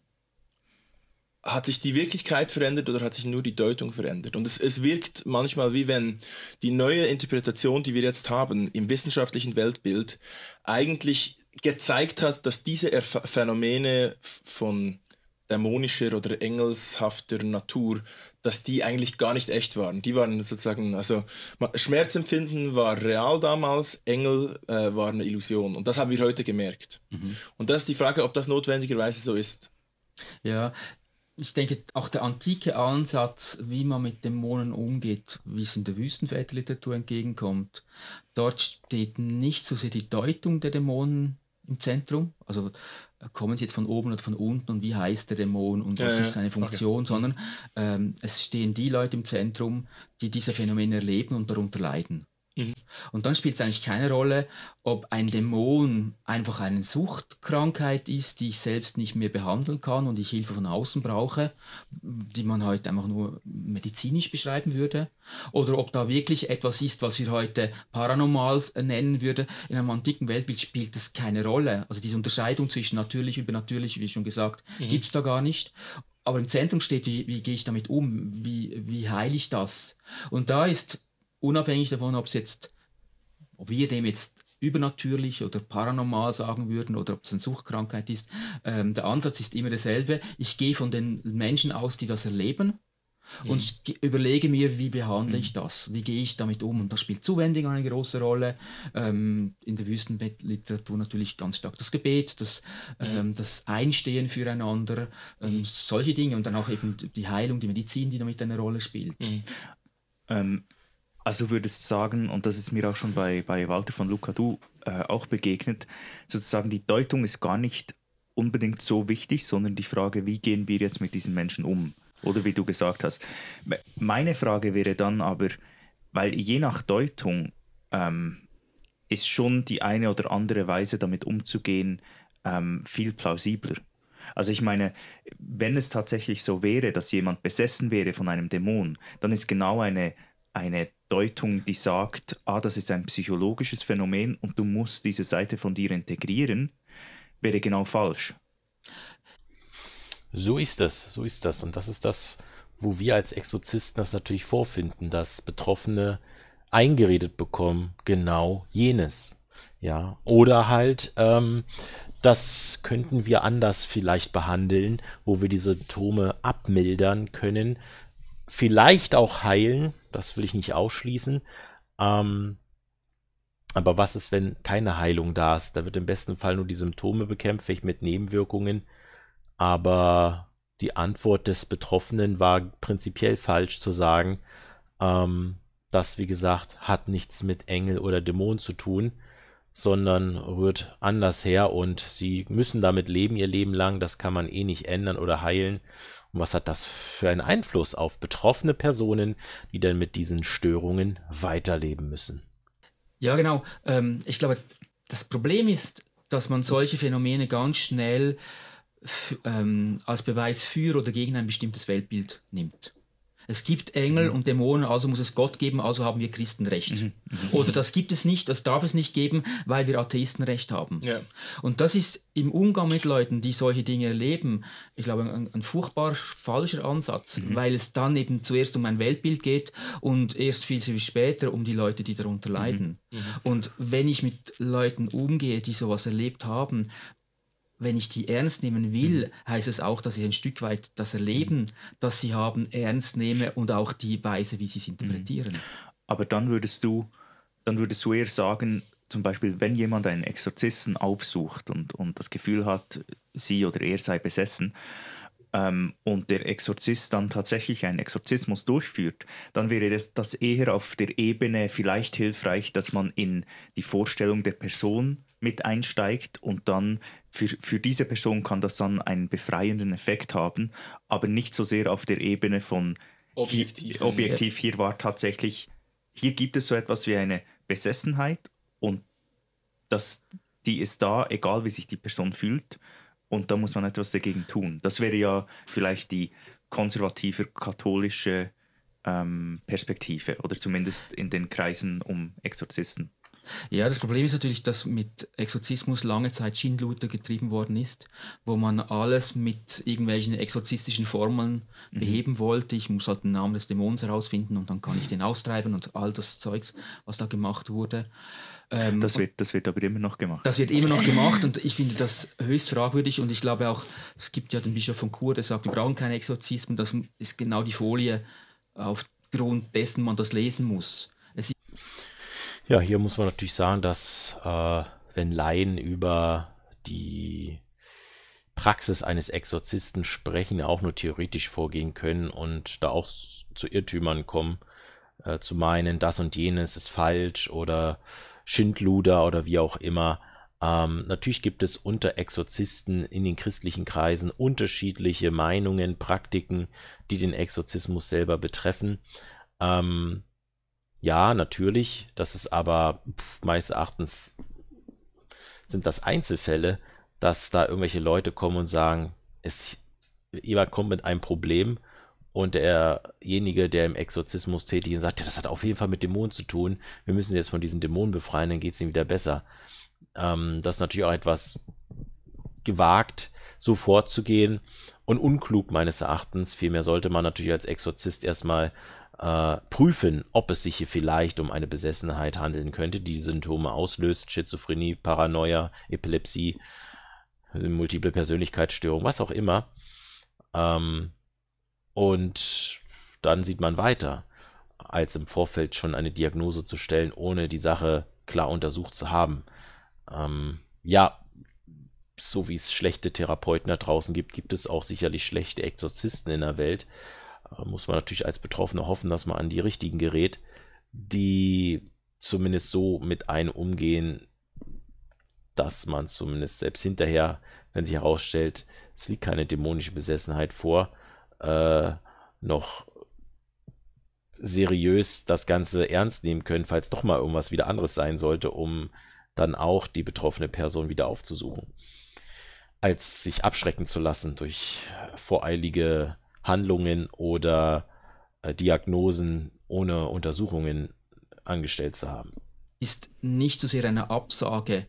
hat sich die Wirklichkeit verändert oder hat sich nur die Deutung verändert? Und es, es wirkt manchmal wie wenn die neue Interpretation, die wir jetzt haben im wissenschaftlichen Weltbild, eigentlich gezeigt hat, dass diese Erf Phänomene von dämonischer oder engelshafter Natur, dass die eigentlich gar nicht echt waren. Die waren sozusagen, also Schmerzempfinden war real damals, Engel äh, war eine Illusion. Und das haben wir heute gemerkt. Mhm. Und das ist die Frage, ob das notwendigerweise so ist. Ja, ich denke, auch der antike Ansatz, wie man mit Dämonen umgeht, wie es in der Wüstenväterliteratur entgegenkommt, dort steht nicht so sehr die Deutung der Dämonen im Zentrum. Also äh, kommen sie jetzt von oben oder von unten und wie heißt der Dämon und ja, was ist seine Funktion, okay. sondern ähm, es stehen die Leute im Zentrum, die diese Phänomene erleben und darunter leiden. Mhm. Und dann spielt es eigentlich keine Rolle, ob ein Dämon einfach eine Suchtkrankheit ist, die ich selbst nicht mehr behandeln kann und ich Hilfe von außen brauche, die man heute einfach nur medizinisch beschreiben würde, oder ob da wirklich etwas ist, was wir heute paranormal nennen würden. In einem antiken Weltbild spielt das keine Rolle. Also diese Unterscheidung zwischen natürlich und übernatürlich, wie schon gesagt, mhm. gibt es da gar nicht aber im Zentrum steht, wie, wie gehe ich damit um, wie, wie heile ich das. Und da ist unabhängig davon, ob es jetzt, ob wir dem jetzt übernatürlich oder paranormal sagen würden oder ob es eine Suchtkrankheit ist, ähm, der Ansatz ist immer derselbe. Ich gehe von den Menschen aus, die das erleben und überlege mir, wie behandle ich mhm. das, wie gehe ich damit um. Und da spielt Zuwendung eine große Rolle. Ähm, in der Wüstenliteratur natürlich ganz stark das Gebet, das, mhm. ähm, das Einstehen füreinander, ähm, solche Dinge und dann auch eben die Heilung, die Medizin, die damit eine Rolle spielt. Ähm, also würdest sagen, und das ist mir auch schon bei, bei Walter von Luca du äh, auch begegnet, sozusagen die Deutung ist gar nicht unbedingt so wichtig, sondern die Frage, wie gehen wir jetzt mit diesen Menschen um? Oder wie du gesagt hast. Meine Frage wäre dann aber, weil je nach Deutung ähm, ist schon die eine oder andere Weise, damit umzugehen, ähm, viel plausibler. Also ich meine, wenn es tatsächlich so wäre, dass jemand besessen wäre von einem Dämon, dann ist genau eine eine Deutung, die sagt, ah, das ist ein psychologisches Phänomen und du musst diese Seite von dir integrieren, wäre genau falsch. So ist das, so ist das. Und das ist das, wo wir als Exorzisten das natürlich vorfinden, dass Betroffene eingeredet bekommen, genau jenes. Ja, oder halt, ähm, das könnten wir anders vielleicht behandeln, wo wir die Symptome abmildern können, vielleicht auch heilen, das will ich nicht ausschließen. Ähm, aber was ist, wenn keine Heilung da ist? Da wird im besten Fall nur die Symptome bekämpft, vielleicht mit Nebenwirkungen. Aber die Antwort des Betroffenen war prinzipiell falsch zu sagen, ähm, das, wie gesagt, hat nichts mit Engel oder Dämon zu tun, sondern rührt anders her und sie müssen damit leben ihr Leben lang, das kann man eh nicht ändern oder heilen und was hat das für einen Einfluss auf betroffene Personen, die dann mit diesen Störungen weiterleben müssen? Ja, genau. Ähm, ich glaube, das Problem ist, dass man solche Phänomene ganz schnell ähm, als Beweis für oder gegen ein bestimmtes Weltbild nimmt. Es gibt Engel mhm. und Dämonen, also muss es Gott geben, also haben wir Christen Recht. Mhm. mhm. Oder das gibt es nicht, das darf es nicht geben, weil wir Atheisten Recht haben. Ja. Und das ist im Umgang mit Leuten, die solche Dinge erleben, ich glaube, ein, ein furchtbar falscher Ansatz, mhm. weil es dann eben zuerst um ein Weltbild geht und erst viel, viel später um die Leute, die darunter mhm. leiden. Mhm. Und wenn ich mit Leuten umgehe, die sowas erlebt haben, wenn ich die ernst nehmen will, mhm. heißt es auch, dass ich ein Stück weit das Erleben, mhm. das sie haben, ernst nehme und auch die Weise, wie sie es interpretieren. Mhm. Aber dann würdest du, dann würdest du eher sagen, zum Beispiel, wenn jemand einen Exorzisten aufsucht und, und das Gefühl hat, sie oder er sei besessen, ähm, und der Exorzist dann tatsächlich einen Exorzismus durchführt, dann wäre das, das eher auf der Ebene vielleicht hilfreich, dass man in die Vorstellung der Person mit einsteigt und dann für, für diese Person kann das dann einen befreienden Effekt haben, aber nicht so sehr auf der Ebene von Objektiv. Hier, Objektiv, hier war tatsächlich, hier gibt es so etwas wie eine Besessenheit und das, die ist da, egal wie sich die Person fühlt und da muss man etwas dagegen tun. Das wäre ja vielleicht die konservative katholische ähm, Perspektive oder zumindest in den Kreisen um Exorzisten. Ja, das Problem ist natürlich, dass mit Exorzismus lange Zeit Schindluder getrieben worden ist, wo man alles mit irgendwelchen exorzistischen Formeln mhm. beheben wollte. Ich muss halt den Namen des Dämons herausfinden und dann kann ich den austreiben und all das Zeugs, was da gemacht wurde. Ähm, das, wird, das wird aber immer noch gemacht. Das wird immer noch gemacht und ich finde das höchst fragwürdig und ich glaube auch, es gibt ja den Bischof von Chur, der sagt, wir brauchen keine Exorzismen. Das ist genau die Folie, aufgrund dessen man das lesen muss. Ja, hier muss man natürlich sagen, dass äh, wenn Laien über die Praxis eines Exorzisten sprechen, auch nur theoretisch vorgehen können und da auch zu Irrtümern kommen, äh, zu meinen, das und jenes ist falsch oder Schindluder oder wie auch immer. Ähm, natürlich gibt es unter Exorzisten in den christlichen Kreisen unterschiedliche Meinungen, Praktiken, die den Exorzismus selber betreffen. Ähm, ja, natürlich, das ist aber pff, meines Erachtens sind das Einzelfälle, dass da irgendwelche Leute kommen und sagen, es, jemand kommt mit einem Problem und derjenige, der im Exorzismus tätig ist, sagt, ja, das hat auf jeden Fall mit Dämonen zu tun, wir müssen jetzt von diesen Dämonen befreien, dann geht es ihm wieder besser. Ähm, das ist natürlich auch etwas gewagt, so vorzugehen und unklug meines Erachtens. Vielmehr sollte man natürlich als Exorzist erstmal äh, prüfen, ob es sich hier vielleicht um eine Besessenheit handeln könnte, die Symptome auslöst, Schizophrenie, Paranoia, Epilepsie, äh, multiple Persönlichkeitsstörung, was auch immer. Ähm, und dann sieht man weiter, als im Vorfeld schon eine Diagnose zu stellen, ohne die Sache klar untersucht zu haben. Ähm, ja, so wie es schlechte Therapeuten da draußen gibt, gibt es auch sicherlich schlechte Exorzisten in der Welt muss man natürlich als Betroffener hoffen, dass man an die richtigen gerät, die zumindest so mit einem umgehen, dass man zumindest selbst hinterher, wenn sich herausstellt, es liegt keine dämonische Besessenheit vor, äh, noch seriös das Ganze ernst nehmen können, falls doch mal irgendwas wieder anderes sein sollte, um dann auch die betroffene Person wieder aufzusuchen. Als sich abschrecken zu lassen durch voreilige Handlungen oder äh, Diagnosen ohne Untersuchungen angestellt zu haben. Ist nicht so sehr eine Absage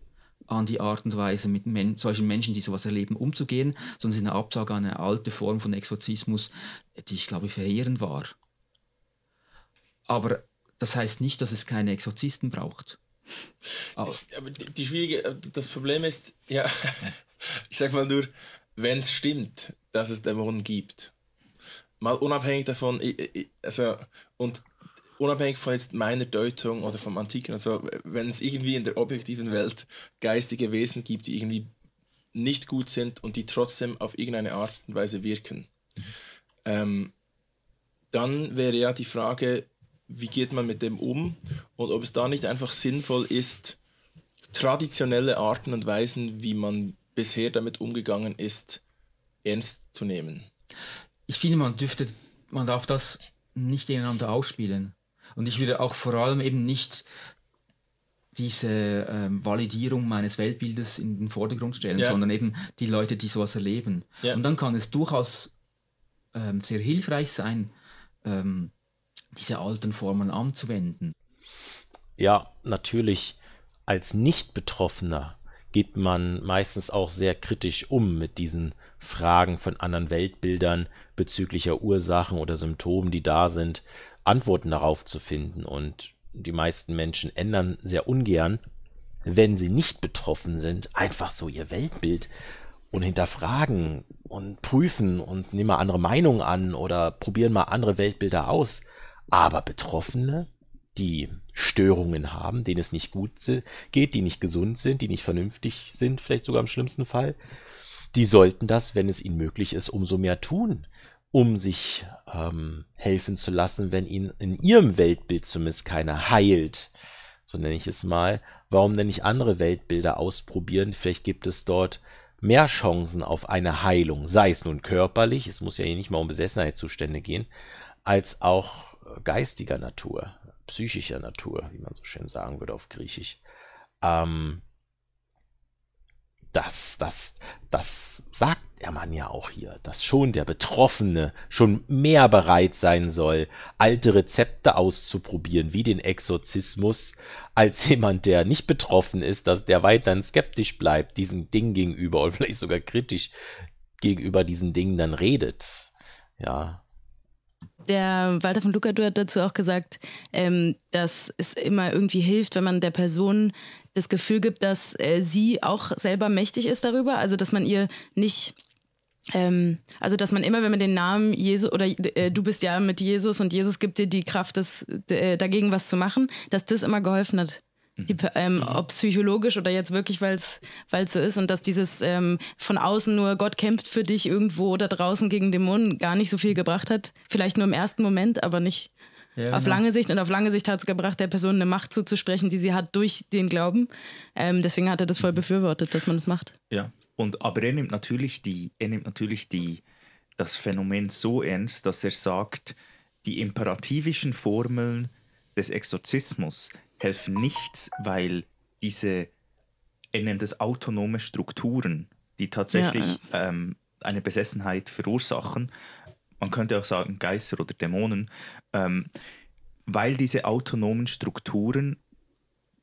an die Art und Weise, mit Men solchen Menschen, die sowas erleben, umzugehen, sondern es ist eine Absage an eine alte Form von Exorzismus, die ich glaube verheerend war. Aber das heißt nicht, dass es keine Exorzisten braucht. Aber die, die schwierige, äh, das Problem ist, ja, *laughs* ich sage mal nur, wenn es stimmt, dass es Dämonen gibt mal unabhängig davon, also und unabhängig von jetzt meiner Deutung oder vom Antiken, also wenn es irgendwie in der objektiven Welt geistige Wesen gibt, die irgendwie nicht gut sind und die trotzdem auf irgendeine Art und Weise wirken, ähm, dann wäre ja die Frage, wie geht man mit dem um und ob es da nicht einfach sinnvoll ist, traditionelle Arten und Weisen, wie man bisher damit umgegangen ist, ernst zu nehmen ich finde, man dürfte, man darf das nicht gegeneinander ausspielen. Und ich würde auch vor allem eben nicht diese ähm, Validierung meines Weltbildes in den Vordergrund stellen, ja. sondern eben die Leute, die sowas erleben. Ja. Und dann kann es durchaus ähm, sehr hilfreich sein, ähm, diese alten Formen anzuwenden. Ja, natürlich. Als Nicht-Betroffener geht man meistens auch sehr kritisch um mit diesen Fragen von anderen Weltbildern, bezüglicher Ursachen oder Symptomen, die da sind, Antworten darauf zu finden. Und die meisten Menschen ändern sehr ungern, wenn sie nicht betroffen sind, einfach so ihr Weltbild und hinterfragen und prüfen und nehmen mal andere Meinungen an oder probieren mal andere Weltbilder aus. Aber Betroffene, die Störungen haben, denen es nicht gut geht, die nicht gesund sind, die nicht vernünftig sind, vielleicht sogar im schlimmsten Fall, die sollten das, wenn es ihnen möglich ist, umso mehr tun, um sich ähm, helfen zu lassen, wenn ihnen in ihrem Weltbild zumindest keiner heilt. So nenne ich es mal. Warum denn nicht andere Weltbilder ausprobieren? Vielleicht gibt es dort mehr Chancen auf eine Heilung, sei es nun körperlich, es muss ja hier nicht mal um Besessenheitszustände gehen, als auch geistiger Natur, psychischer Natur, wie man so schön sagen würde auf Griechisch. Ähm, das, das, das sagt er man ja auch hier, dass schon der Betroffene schon mehr bereit sein soll, alte Rezepte auszuprobieren, wie den Exorzismus, als jemand, der nicht betroffen ist, dass der weiterhin skeptisch bleibt, diesen Ding gegenüber oder vielleicht sogar kritisch gegenüber diesen Dingen dann redet. Ja, der Walter von Luca, du hat dazu auch gesagt, ähm, dass es immer irgendwie hilft, wenn man der Person das Gefühl gibt, dass äh, sie auch selber mächtig ist darüber. Also, dass man ihr nicht ähm, also, dass man immer, wenn man den Namen Jesus oder äh, du bist ja mit Jesus und Jesus gibt dir die Kraft, das, äh, dagegen was zu machen, dass das immer geholfen hat. Mhm. Die, ähm, ob psychologisch oder jetzt wirklich, weil es so ist und dass dieses ähm, von außen nur Gott kämpft für dich irgendwo da draußen gegen Dämonen gar nicht so viel gebracht hat. Vielleicht nur im ersten Moment, aber nicht ja, auf genau. lange Sicht. Und auf lange Sicht hat es gebracht, der Person eine Macht zuzusprechen, die sie hat durch den Glauben. Ähm, deswegen hat er das voll mhm. befürwortet, dass man das macht. Ja, und aber er nimmt natürlich die, er nimmt natürlich die, das Phänomen so ernst, dass er sagt, die imperativischen Formeln des Exorzismus helfen nichts, weil diese, er nennt es autonome Strukturen, die tatsächlich ja, ja. Ähm, eine Besessenheit verursachen, man könnte auch sagen Geister oder Dämonen, ähm, weil diese autonomen Strukturen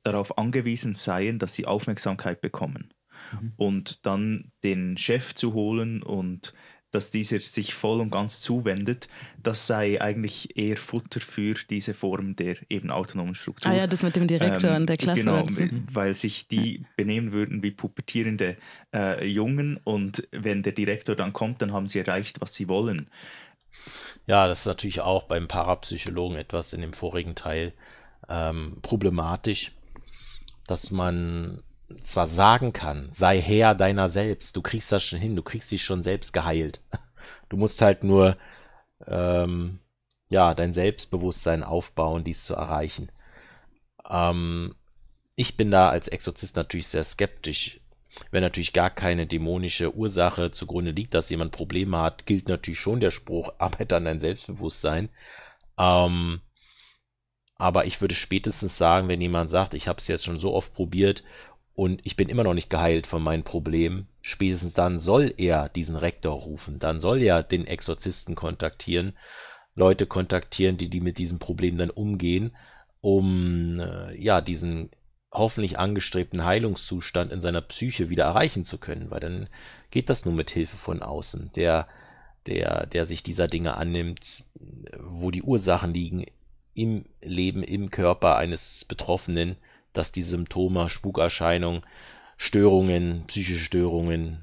darauf angewiesen seien, dass sie Aufmerksamkeit bekommen. Mhm. Und dann den Chef zu holen und dass dieser sich voll und ganz zuwendet, das sei eigentlich eher Futter für diese Form der eben autonomen Struktur. Ah ja, das mit dem Direktor ähm, und der Klasse. Genau, weil sich die benehmen würden wie pubertierende äh, Jungen und wenn der Direktor dann kommt, dann haben sie erreicht, was sie wollen. Ja, das ist natürlich auch beim Parapsychologen etwas in dem vorigen Teil ähm, problematisch, dass man zwar sagen kann, sei Herr deiner selbst, du kriegst das schon hin, du kriegst dich schon selbst geheilt. Du musst halt nur ähm, ja, dein Selbstbewusstsein aufbauen, dies zu erreichen. Ähm, ich bin da als Exorzist natürlich sehr skeptisch. Wenn natürlich gar keine dämonische Ursache zugrunde liegt, dass jemand Probleme hat, gilt natürlich schon der Spruch, *laughs* arbeite an dein Selbstbewusstsein. Ähm, aber ich würde spätestens sagen, wenn jemand sagt, ich habe es jetzt schon so oft probiert und ich bin immer noch nicht geheilt von meinem Problem, spätestens dann soll er diesen Rektor rufen, dann soll er den Exorzisten kontaktieren, Leute kontaktieren, die, die mit diesem Problem dann umgehen, um äh, ja diesen hoffentlich angestrebten Heilungszustand in seiner Psyche wieder erreichen zu können, weil dann geht das nur mit Hilfe von außen, der, der, der sich dieser Dinge annimmt, wo die Ursachen liegen im Leben, im Körper eines Betroffenen, dass die Symptome, Spukerscheinungen, Störungen, psychische Störungen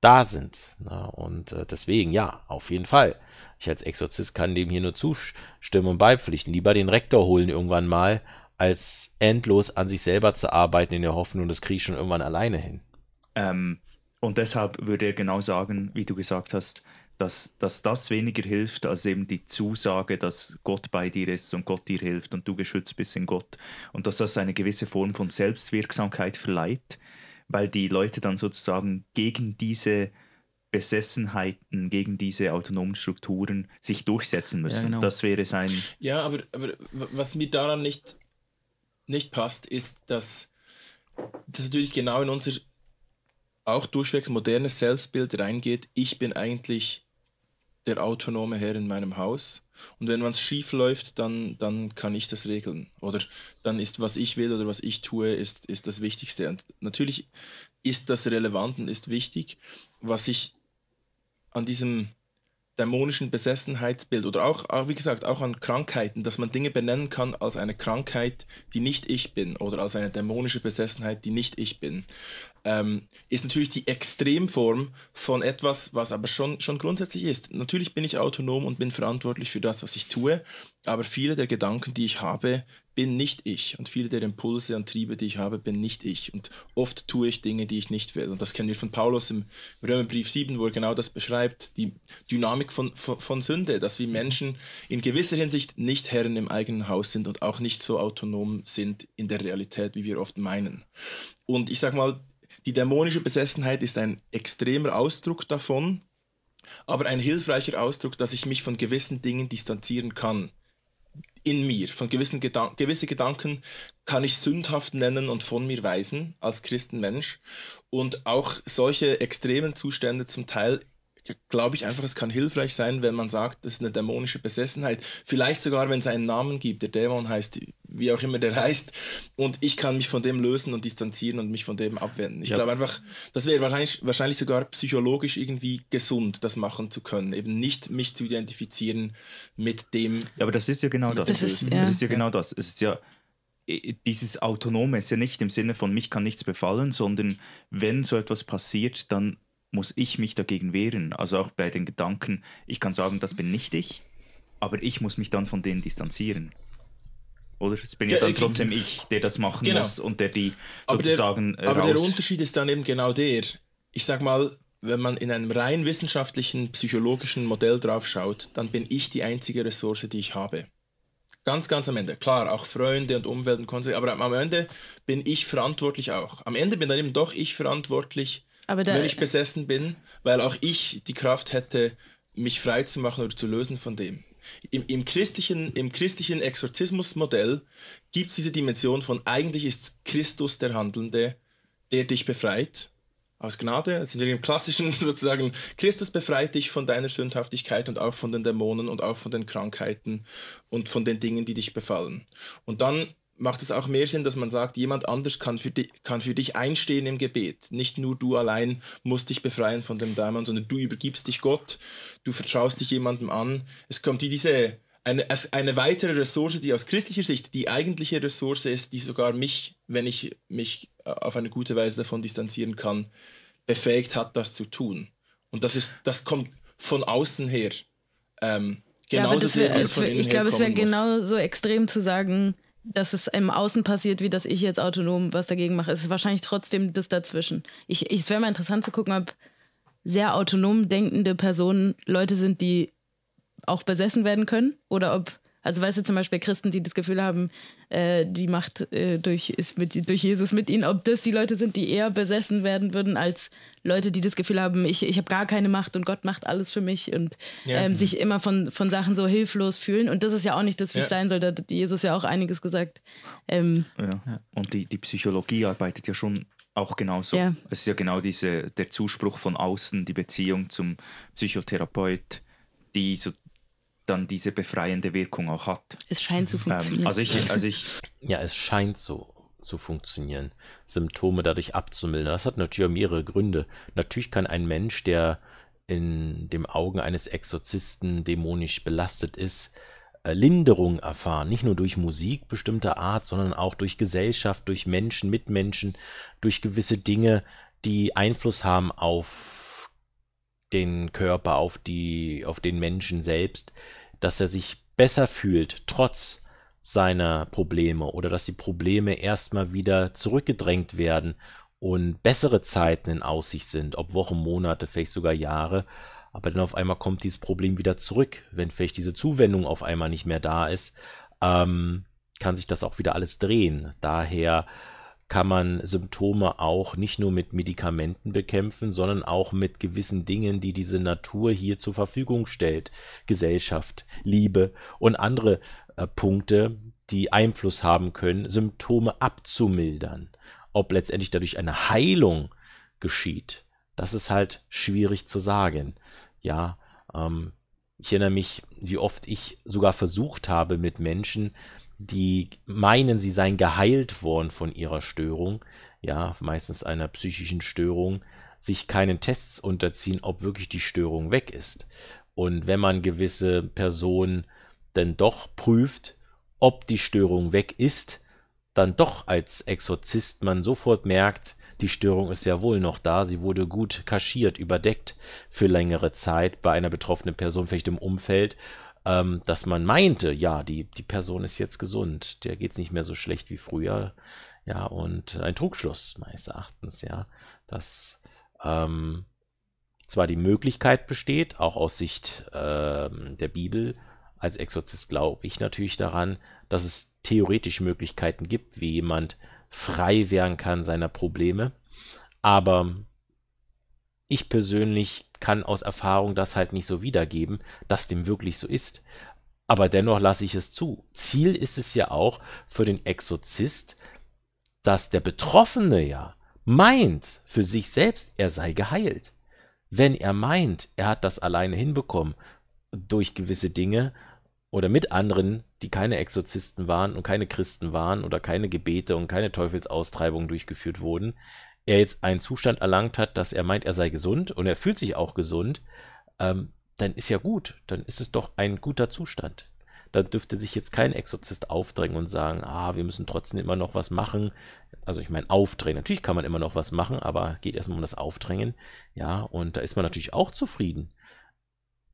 da sind. Und äh, deswegen, ja, auf jeden Fall. Ich als Exorzist kann dem hier nur zustimmen und beipflichten. Lieber den Rektor holen irgendwann mal, als endlos an sich selber zu arbeiten in der Hoffnung, das kriege ich schon irgendwann alleine hin. Ähm, und deshalb würde er genau sagen, wie du gesagt hast, dass, dass das weniger hilft als eben die Zusage, dass Gott bei dir ist und Gott dir hilft und du geschützt bist in Gott. Und dass das eine gewisse Form von Selbstwirksamkeit verleiht, weil die Leute dann sozusagen gegen diese Besessenheiten, gegen diese autonomen Strukturen sich durchsetzen müssen. Ja, genau. Das wäre sein. Ja, aber, aber was mir daran nicht nicht passt, ist, dass das natürlich genau in unser auch durchwegs modernes Selbstbild reingeht. Ich bin eigentlich der autonome Herr in meinem Haus. Und wenn was schief läuft, dann, dann kann ich das regeln. Oder dann ist, was ich will oder was ich tue, ist, ist das Wichtigste. Und natürlich ist das relevant und ist wichtig. Was ich an diesem dämonischen Besessenheitsbild oder auch, wie gesagt, auch an Krankheiten, dass man Dinge benennen kann als eine Krankheit, die nicht ich bin oder als eine dämonische Besessenheit, die nicht ich bin, ähm, ist natürlich die Extremform von etwas, was aber schon, schon grundsätzlich ist. Natürlich bin ich autonom und bin verantwortlich für das, was ich tue, aber viele der Gedanken, die ich habe, bin nicht ich und viele der Impulse und Triebe, die ich habe, bin nicht ich. Und oft tue ich Dinge, die ich nicht will. Und das kennen wir von Paulus im Römerbrief 7, wo er genau das beschreibt, die Dynamik von, von, von Sünde, dass wir Menschen in gewisser Hinsicht nicht Herren im eigenen Haus sind und auch nicht so autonom sind in der Realität, wie wir oft meinen. Und ich sage mal, die dämonische Besessenheit ist ein extremer Ausdruck davon, aber ein hilfreicher Ausdruck, dass ich mich von gewissen Dingen distanzieren kann in mir, von gewissen Gedanken, gewisse Gedanken kann ich sündhaft nennen und von mir weisen als Christenmensch. Und auch solche extremen Zustände zum Teil glaube ich einfach, es kann hilfreich sein, wenn man sagt, das ist eine dämonische Besessenheit. Vielleicht sogar, wenn es einen Namen gibt. Der Dämon heißt, wie auch immer der heißt. Und ich kann mich von dem lösen und distanzieren und mich von dem abwenden. Ich ja. glaube einfach, das wäre wahrscheinlich, wahrscheinlich sogar psychologisch irgendwie gesund, das machen zu können. Eben nicht mich zu identifizieren mit dem. Ja, aber das ist ja genau das. Das ist ja. das ist ja, genau das. Es ist ja dieses Autonome es ist ja nicht im Sinne von mich kann nichts befallen, sondern wenn so etwas passiert, dann muss ich mich dagegen wehren. Also auch bei den Gedanken, ich kann sagen, das bin nicht ich, aber ich muss mich dann von denen distanzieren. Oder? Es bin ja, ja dann trotzdem ich, der das machen genau. muss und der die sozusagen. Aber der, äh, aber der Unterschied ist dann eben genau der. Ich sag mal, wenn man in einem rein wissenschaftlichen, psychologischen Modell draufschaut, dann bin ich die einzige Ressource, die ich habe. Ganz, ganz am Ende. Klar, auch Freunde und Umwelt und Konsequenzen, aber am Ende bin ich verantwortlich auch. Am Ende bin dann eben doch ich verantwortlich aber da, wenn ich besessen bin, weil auch ich die Kraft hätte, mich frei zu machen oder zu lösen von dem. Im, im christlichen, im christlichen Exorzismusmodell gibt es diese Dimension von eigentlich ist Christus der Handelnde, der dich befreit aus Gnade. Also in dem klassischen *laughs* sozusagen, Christus befreit dich von deiner Sündhaftigkeit und auch von den Dämonen und auch von den Krankheiten und von den Dingen, die dich befallen. Und dann macht es auch mehr Sinn, dass man sagt, jemand anders kann für, die, kann für dich einstehen im Gebet. Nicht nur du allein musst dich befreien von dem Dämon, sondern du übergibst dich Gott, du vertraust dich jemandem an. Es kommt diese, eine, eine weitere Ressource, die aus christlicher Sicht die eigentliche Ressource ist, die sogar mich, wenn ich mich äh, auf eine gute Weise davon distanzieren kann, befähigt hat, das zu tun. Und das, ist, das kommt von außen her. Ähm, genauso ja, wär, sehr als von innen Ich glaube, es wäre genauso extrem zu sagen, dass es im Außen passiert, wie dass ich jetzt autonom was dagegen mache. Es ist wahrscheinlich trotzdem das dazwischen. Ich, ich, es wäre mal interessant zu gucken, ob sehr autonom denkende Personen Leute sind, die auch besessen werden können oder ob also weißt du zum Beispiel Christen, die das Gefühl haben, äh, die Macht äh, durch, ist mit, durch Jesus mit ihnen, ob das die Leute sind, die eher besessen werden würden, als Leute, die das Gefühl haben, ich, ich habe gar keine Macht und Gott macht alles für mich und ja. ähm, sich mhm. immer von, von Sachen so hilflos fühlen. Und das ist ja auch nicht das, wie es ja. sein soll. Da hat Jesus ja auch einiges gesagt. Ähm, ja. Und die, die Psychologie arbeitet ja schon auch genauso. Es ist ja genau diese, der Zuspruch von außen, die Beziehung zum Psychotherapeut die so dann diese befreiende Wirkung auch hat. Es scheint zu ähm, funktionieren. Ähm, also ich, also ich. Ja, es scheint so zu funktionieren, Symptome dadurch abzumildern. Das hat natürlich mehrere Gründe. Natürlich kann ein Mensch, der in den Augen eines Exorzisten dämonisch belastet ist, äh, Linderung erfahren, nicht nur durch Musik bestimmter Art, sondern auch durch Gesellschaft, durch Menschen, Mitmenschen, durch gewisse Dinge, die Einfluss haben auf den Körper, auf die, auf den Menschen selbst, dass er sich besser fühlt, trotz seiner Probleme oder dass die Probleme erstmal wieder zurückgedrängt werden und bessere Zeiten in Aussicht sind, ob Wochen, Monate, vielleicht sogar Jahre. Aber dann auf einmal kommt dieses Problem wieder zurück, wenn vielleicht diese Zuwendung auf einmal nicht mehr da ist, ähm, kann sich das auch wieder alles drehen. Daher kann man Symptome auch nicht nur mit Medikamenten bekämpfen, sondern auch mit gewissen Dingen, die diese Natur hier zur Verfügung stellt. Gesellschaft, Liebe und andere äh, Punkte, die Einfluss haben können, Symptome abzumildern. Ob letztendlich dadurch eine Heilung geschieht, das ist halt schwierig zu sagen. Ja, ähm, ich erinnere mich, wie oft ich sogar versucht habe, mit Menschen die meinen, sie seien geheilt worden von ihrer Störung, ja, meistens einer psychischen Störung, sich keinen Tests unterziehen, ob wirklich die Störung weg ist. Und wenn man gewisse Personen denn doch prüft, ob die Störung weg ist, dann doch als Exorzist man sofort merkt, die Störung ist ja wohl noch da, sie wurde gut kaschiert, überdeckt für längere Zeit bei einer betroffenen Person, vielleicht im Umfeld, ähm, dass man meinte, ja, die, die Person ist jetzt gesund, der geht es nicht mehr so schlecht wie früher. Ja, und ein Trugschluss meines Erachtens, ja, dass ähm, zwar die Möglichkeit besteht, auch aus Sicht ähm, der Bibel, als Exorzist glaube ich natürlich daran, dass es theoretisch Möglichkeiten gibt, wie jemand frei werden kann seiner Probleme. Aber ich persönlich kann aus Erfahrung das halt nicht so wiedergeben, dass dem wirklich so ist. Aber dennoch lasse ich es zu. Ziel ist es ja auch für den Exorzist, dass der Betroffene ja meint für sich selbst, er sei geheilt. Wenn er meint, er hat das alleine hinbekommen durch gewisse Dinge oder mit anderen, die keine Exorzisten waren und keine Christen waren oder keine Gebete und keine Teufelsaustreibungen durchgeführt wurden, er jetzt einen Zustand erlangt hat, dass er meint, er sei gesund und er fühlt sich auch gesund, ähm, dann ist ja gut, dann ist es doch ein guter Zustand. Da dürfte sich jetzt kein Exorzist aufdrängen und sagen, ah, wir müssen trotzdem immer noch was machen. Also ich meine, aufdrängen. Natürlich kann man immer noch was machen, aber geht erstmal um das Aufdrängen. Ja, und da ist man natürlich auch zufrieden.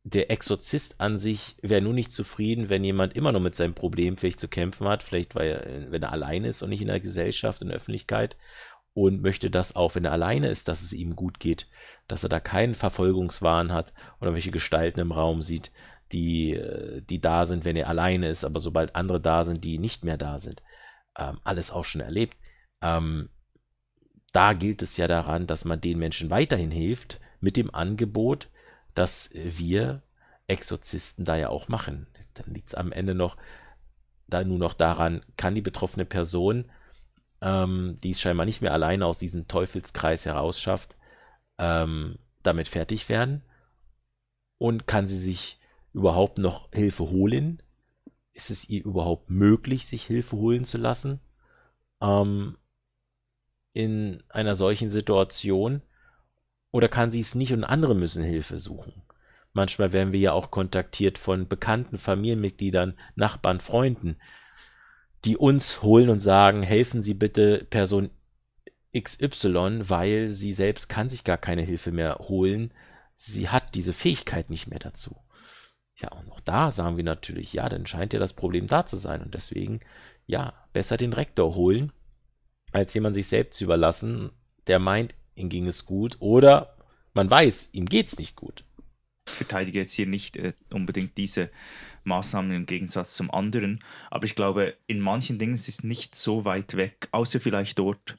Der Exorzist an sich wäre nur nicht zufrieden, wenn jemand immer noch mit seinem Problem vielleicht zu kämpfen hat, vielleicht weil, wenn er allein ist und nicht in der Gesellschaft, in der Öffentlichkeit und möchte, dass auch wenn er alleine ist, dass es ihm gut geht, dass er da keinen Verfolgungswahn hat oder welche Gestalten im Raum sieht, die, äh, die da sind, wenn er alleine ist, aber sobald andere da sind, die nicht mehr da sind. Ähm, alles auch schon erlebt. Ähm, da gilt es ja daran, dass man den Menschen weiterhin hilft mit dem Angebot, dass wir Exorzisten da ja auch machen. Dann liegt es am Ende noch da nur noch daran, kann die betroffene Person ähm, die es scheinbar nicht mehr alleine aus diesem Teufelskreis heraus schafft, ähm, damit fertig werden? Und kann sie sich überhaupt noch Hilfe holen? Ist es ihr überhaupt möglich, sich Hilfe holen zu lassen? Ähm, in einer solchen Situation? Oder kann sie es nicht und andere müssen Hilfe suchen? Manchmal werden wir ja auch kontaktiert von bekannten Familienmitgliedern, Nachbarn, Freunden, die uns holen und sagen, helfen Sie bitte Person XY, weil sie selbst kann sich gar keine Hilfe mehr holen. Sie hat diese Fähigkeit nicht mehr dazu. Ja, und auch da sagen wir natürlich, ja, dann scheint ja das Problem da zu sein. Und deswegen, ja, besser den Rektor holen, als jemand sich selbst zu überlassen, der meint, ihm ging es gut oder man weiß, ihm geht es nicht gut verteidige jetzt hier nicht äh, unbedingt diese Maßnahmen im Gegensatz zum anderen, aber ich glaube, in manchen Dingen ist es nicht so weit weg, außer vielleicht dort,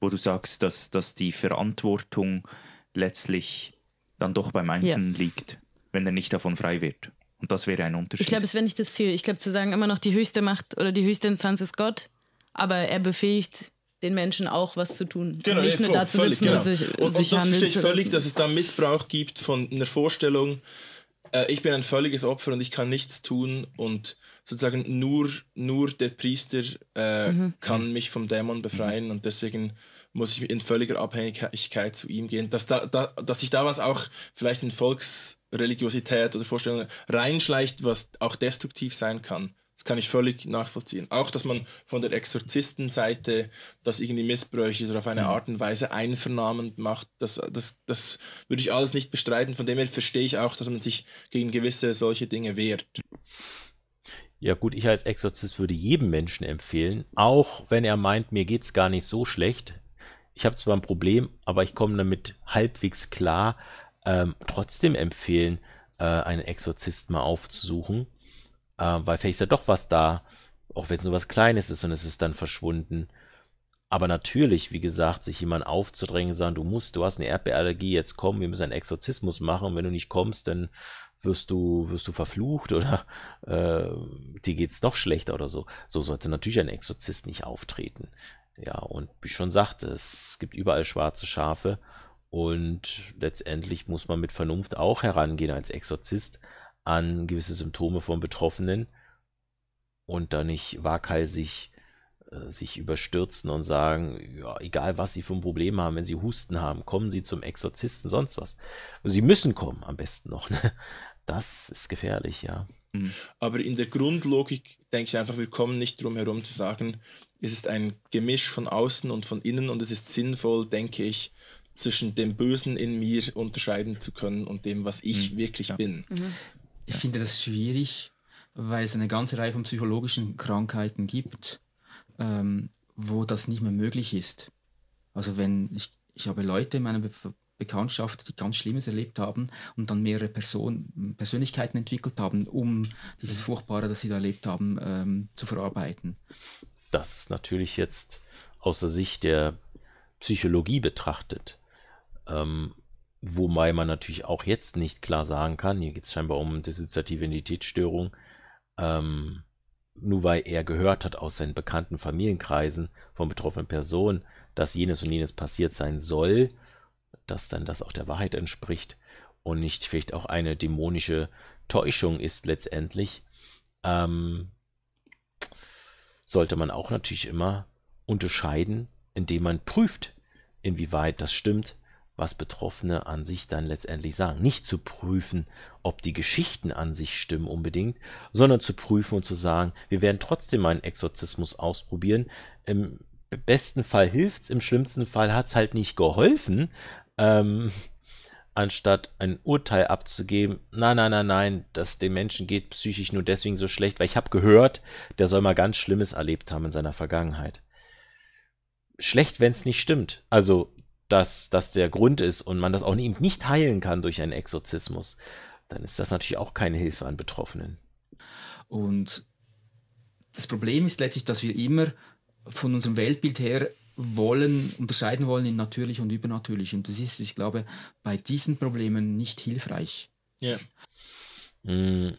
wo du sagst, dass, dass die Verantwortung letztlich dann doch beim Einzelnen ja. liegt, wenn er nicht davon frei wird. Und das wäre ein Unterschied. Ich glaube, es wäre nicht das Ziel. Ich glaube, zu sagen, immer noch die höchste Macht oder die höchste Instanz ist Gott, aber er befähigt den Menschen auch was zu tun. Genau, und nicht nur da zu sitzen genau. und sich Und, sich und das verstehe ich völlig, dass es da Missbrauch gibt von einer Vorstellung, äh, ich bin ein völliges Opfer und ich kann nichts tun und sozusagen nur, nur der Priester äh, mhm. kann mich vom Dämon befreien und deswegen muss ich in völliger Abhängigkeit zu ihm gehen. Dass, da, da, dass sich da was auch vielleicht in Volksreligiosität oder Vorstellungen reinschleicht, was auch destruktiv sein kann. Das kann ich völlig nachvollziehen. Auch, dass man von der Exorzistenseite das irgendwie missbräuchlich oder auf eine mhm. Art und Weise einvernahmend macht, das, das, das würde ich alles nicht bestreiten. Von dem her verstehe ich auch, dass man sich gegen gewisse solche Dinge wehrt. Ja gut, ich als Exorzist würde jedem Menschen empfehlen, auch wenn er meint, mir geht es gar nicht so schlecht. Ich habe zwar ein Problem, aber ich komme damit halbwegs klar. Ähm, trotzdem empfehlen, äh, einen Exorzist mal aufzusuchen äh, weil vielleicht ist ja doch was da, auch wenn es nur was Kleines ist und es ist dann verschwunden. Aber natürlich, wie gesagt, sich jemand aufzudrängen, sagen, du musst, du hast eine Erdbeerallergie, jetzt komm, wir müssen einen Exorzismus machen und wenn du nicht kommst, dann wirst du, wirst du verflucht oder *laughs* äh, dir es noch schlechter oder so. So sollte natürlich ein Exorzist nicht auftreten. Ja, und wie ich schon sagte, es gibt überall schwarze Schafe und letztendlich muss man mit Vernunft auch herangehen als Exorzist an gewisse Symptome von Betroffenen und da nicht waghalsig äh, sich überstürzen und sagen, ja, egal was Sie für ein Problem haben, wenn Sie Husten haben, kommen Sie zum Exorzisten, sonst was. Sie müssen kommen, am besten noch. Ne? Das ist gefährlich, ja. Mhm. Aber in der Grundlogik denke ich einfach, wir kommen nicht drum herum zu sagen, es ist ein Gemisch von außen und von innen und es ist sinnvoll, denke ich, zwischen dem Bösen in mir unterscheiden zu können und dem, was ich mhm. wirklich ja. bin. Mhm. Ich finde das schwierig, weil es eine ganze Reihe von psychologischen Krankheiten gibt, ähm, wo das nicht mehr möglich ist. Also wenn ich, ich habe Leute in meiner Be Bekanntschaft, die ganz Schlimmes erlebt haben und dann mehrere Person Persönlichkeiten entwickelt haben, um dieses Furchtbare, das sie da erlebt haben, ähm, zu verarbeiten. Das ist natürlich jetzt aus der Sicht der Psychologie betrachtet ähm, Wobei man natürlich auch jetzt nicht klar sagen kann, hier geht es scheinbar um dissoziative Identitätsstörung, ähm, nur weil er gehört hat aus seinen bekannten Familienkreisen von betroffenen Personen, dass jenes und jenes passiert sein soll, dass dann das auch der Wahrheit entspricht und nicht vielleicht auch eine dämonische Täuschung ist letztendlich, ähm, sollte man auch natürlich immer unterscheiden, indem man prüft, inwieweit das stimmt was Betroffene an sich dann letztendlich sagen. Nicht zu prüfen, ob die Geschichten an sich stimmen unbedingt, sondern zu prüfen und zu sagen, wir werden trotzdem einen Exorzismus ausprobieren. Im besten Fall hilft's, im schlimmsten Fall hat es halt nicht geholfen. Ähm, anstatt ein Urteil abzugeben, nein, nein, nein, nein, dass dem Menschen geht psychisch nur deswegen so schlecht, weil ich habe gehört, der soll mal ganz Schlimmes erlebt haben in seiner Vergangenheit. Schlecht, wenn es nicht stimmt. Also dass das der Grund ist und man das auch eben nicht heilen kann durch einen Exorzismus, dann ist das natürlich auch keine Hilfe an Betroffenen. Und das Problem ist letztlich, dass wir immer von unserem Weltbild her wollen, unterscheiden wollen in natürlich und übernatürlich. Und das ist, ich glaube, bei diesen Problemen nicht hilfreich. Ja. Yeah. Mm,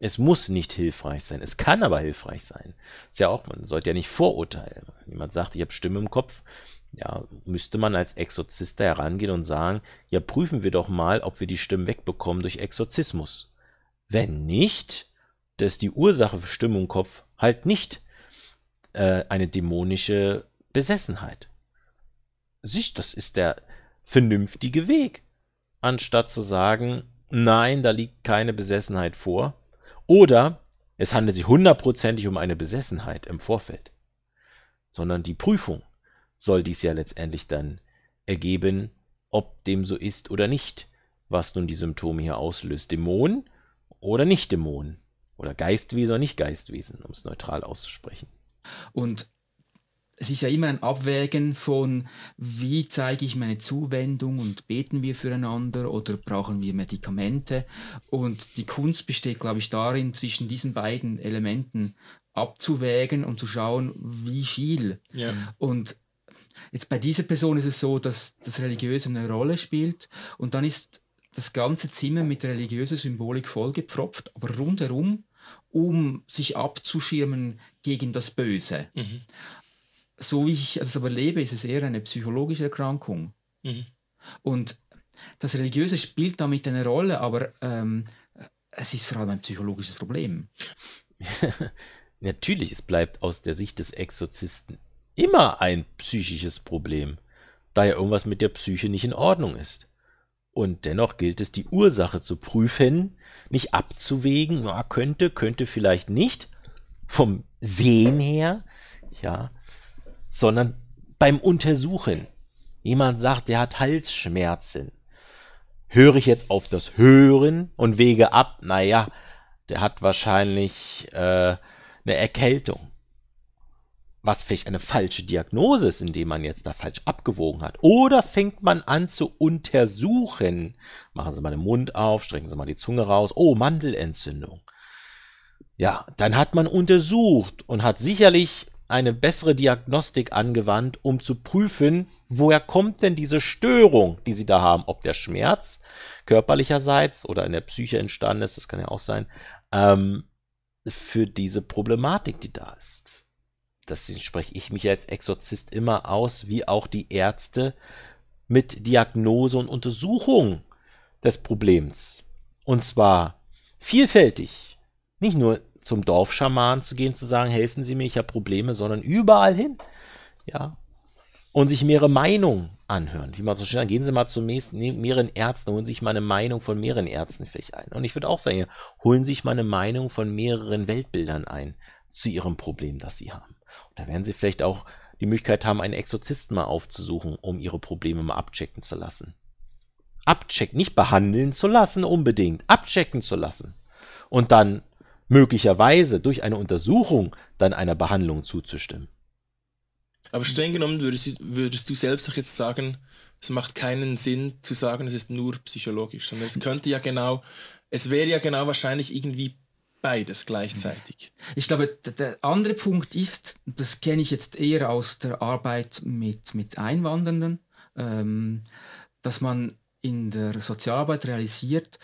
es muss nicht hilfreich sein. Es kann aber hilfreich sein. Ist ja auch, man sollte ja nicht vorurteilen. Jemand sagt, ich habe Stimme im Kopf, ja, müsste man als Exorzist herangehen und sagen, ja, prüfen wir doch mal, ob wir die Stimmen wegbekommen durch Exorzismus. Wenn nicht, dass die Ursache für Stimmung und Kopf halt nicht äh, eine dämonische Besessenheit. Sich, das ist der vernünftige Weg. Anstatt zu sagen, nein, da liegt keine Besessenheit vor. Oder es handelt sich hundertprozentig um eine Besessenheit im Vorfeld. Sondern die Prüfung soll dies ja letztendlich dann ergeben, ob dem so ist oder nicht, was nun die Symptome hier auslöst. Dämon oder nicht Dämon. Oder Geistwesen oder nicht Geistwesen, um es neutral auszusprechen. Und es ist ja immer ein Abwägen von, wie zeige ich meine Zuwendung und beten wir füreinander oder brauchen wir Medikamente. Und die Kunst besteht, glaube ich, darin, zwischen diesen beiden Elementen abzuwägen und zu schauen, wie viel. Ja. Und Jetzt bei dieser Person ist es so, dass das Religiöse eine Rolle spielt und dann ist das ganze Zimmer mit religiöser Symbolik vollgepfropft, aber rundherum, um sich abzuschirmen gegen das Böse. Mhm. So wie ich es aber lebe, ist es eher eine psychologische Erkrankung. Mhm. Und das Religiöse spielt damit eine Rolle, aber ähm, es ist vor allem ein psychologisches Problem. *laughs* Natürlich, es bleibt aus der Sicht des Exorzisten immer ein psychisches Problem, da ja irgendwas mit der Psyche nicht in Ordnung ist. Und dennoch gilt es, die Ursache zu prüfen, nicht abzuwägen, ja, könnte, könnte vielleicht nicht, vom Sehen her, ja, sondern beim Untersuchen. Jemand sagt, der hat Halsschmerzen. Höre ich jetzt auf das Hören und wege ab, naja, der hat wahrscheinlich äh, eine Erkältung was vielleicht eine falsche Diagnose ist, indem man jetzt da falsch abgewogen hat. Oder fängt man an zu untersuchen. Machen Sie mal den Mund auf, strecken Sie mal die Zunge raus. Oh, Mandelentzündung. Ja, dann hat man untersucht und hat sicherlich eine bessere Diagnostik angewandt, um zu prüfen, woher kommt denn diese Störung, die sie da haben, ob der Schmerz körperlicherseits oder in der Psyche entstanden ist, das kann ja auch sein, ähm, für diese Problematik, die da ist deswegen spreche ich mich als Exorzist immer aus, wie auch die Ärzte mit Diagnose und Untersuchung des Problems. Und zwar vielfältig. Nicht nur zum Dorfschaman zu gehen, zu sagen, helfen Sie mir, ich habe Probleme, sondern überall hin. Ja. Und sich mehrere Meinungen anhören. Wie man so schön sagt, gehen Sie mal zu ne, mehreren Ärzten, holen Sie sich mal eine Meinung von mehreren Ärzten vielleicht ein. Und ich würde auch sagen, holen Sie sich mal eine Meinung von mehreren Weltbildern ein zu Ihrem Problem, das Sie haben. Da werden sie vielleicht auch die Möglichkeit haben, einen Exorzisten mal aufzusuchen, um ihre Probleme mal abchecken zu lassen. Abchecken, nicht behandeln zu lassen unbedingt, abchecken zu lassen. Und dann möglicherweise durch eine Untersuchung dann einer Behandlung zuzustimmen. Aber streng genommen würdest, würdest du selbst auch jetzt sagen, es macht keinen Sinn zu sagen, es ist nur psychologisch, sondern es könnte ja genau, es wäre ja genau wahrscheinlich irgendwie beides gleichzeitig. Ich glaube, der andere Punkt ist, das kenne ich jetzt eher aus der Arbeit mit, mit Einwandernden, ähm, dass man in der Sozialarbeit realisiert,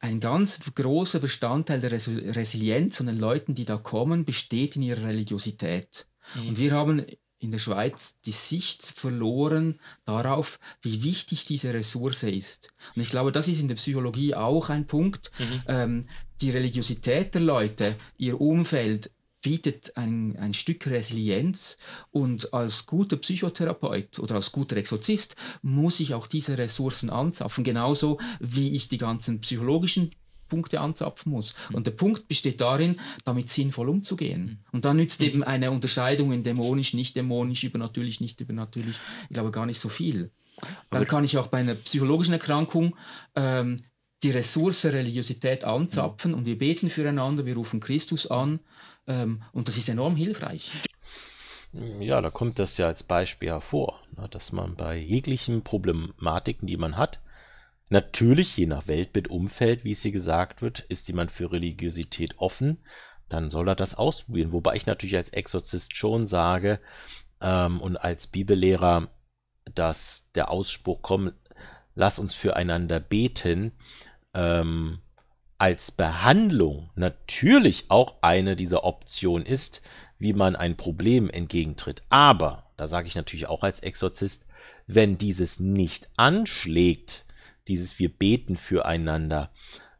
ein ganz großer Bestandteil der Resilienz von den Leuten, die da kommen, besteht in ihrer Religiosität. Mhm. Und wir haben in der Schweiz die Sicht verloren darauf, wie wichtig diese Ressource ist. Und ich glaube, das ist in der Psychologie auch ein Punkt. Mhm. Ähm, die Religiosität der Leute, ihr Umfeld bietet ein, ein Stück Resilienz und als guter Psychotherapeut oder als guter Exorzist muss ich auch diese Ressourcen anzapfen, genauso wie ich die ganzen psychologischen Punkte anzapfen muss. Mhm. Und der Punkt besteht darin, damit sinnvoll umzugehen. Mhm. Und da nützt mhm. eben eine Unterscheidung in dämonisch, nicht dämonisch, übernatürlich, nicht übernatürlich, ich glaube gar nicht so viel. Aber da kann ich auch bei einer psychologischen Erkrankung ähm, die Ressource Religiosität anzapfen mhm. und wir beten füreinander, wir rufen Christus an ähm, und das ist enorm hilfreich. Ja, da kommt das ja als Beispiel hervor, ne, dass man bei jeglichen Problematiken, die man hat, Natürlich, je nach Weltbild, Umfeld, wie es hier gesagt wird, ist jemand für Religiosität offen, dann soll er das ausprobieren. Wobei ich natürlich als Exorzist schon sage ähm, und als Bibellehrer, dass der Ausspruch, komm, lass uns füreinander beten, ähm, als Behandlung natürlich auch eine dieser Optionen ist, wie man ein Problem entgegentritt. Aber, da sage ich natürlich auch als Exorzist, wenn dieses nicht anschlägt, dieses wir beten füreinander,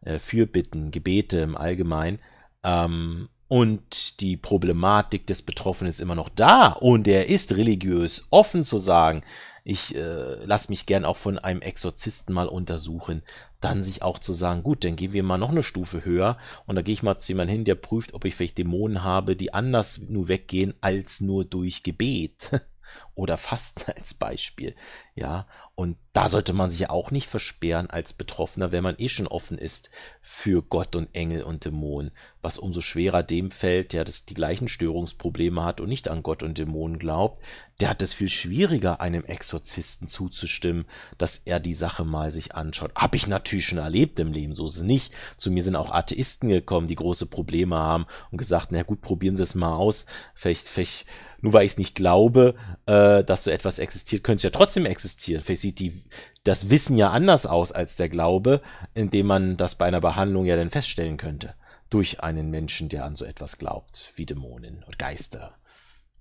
äh, Fürbitten, Gebete im Allgemeinen. Ähm, und die Problematik des Betroffenen ist immer noch da und er ist religiös offen zu sagen, ich äh, lasse mich gern auch von einem Exorzisten mal untersuchen, dann sich auch zu sagen, gut, dann gehen wir mal noch eine Stufe höher und da gehe ich mal zu jemandem hin, der prüft, ob ich vielleicht Dämonen habe, die anders nur weggehen als nur durch Gebet *laughs* oder Fasten als Beispiel. Ja, und da sollte man sich auch nicht versperren als Betroffener, wenn man eh schon offen ist für Gott und Engel und Dämonen, was umso schwerer dem fällt, der das, die gleichen Störungsprobleme hat und nicht an Gott und Dämonen glaubt, der hat es viel schwieriger, einem Exorzisten zuzustimmen, dass er die Sache mal sich anschaut. Hab ich natürlich schon erlebt im Leben, so ist es nicht. Zu mir sind auch Atheisten gekommen, die große Probleme haben und gesagt, na gut, probieren Sie es mal aus, vielleicht, vielleicht nur weil ich es nicht glaube, äh, dass so etwas existiert, könnte es ja trotzdem existieren. Vielleicht sieht die das Wissen ja anders aus als der Glaube, indem man das bei einer Behandlung ja dann feststellen könnte. Durch einen Menschen, der an so etwas glaubt, wie Dämonen und Geister.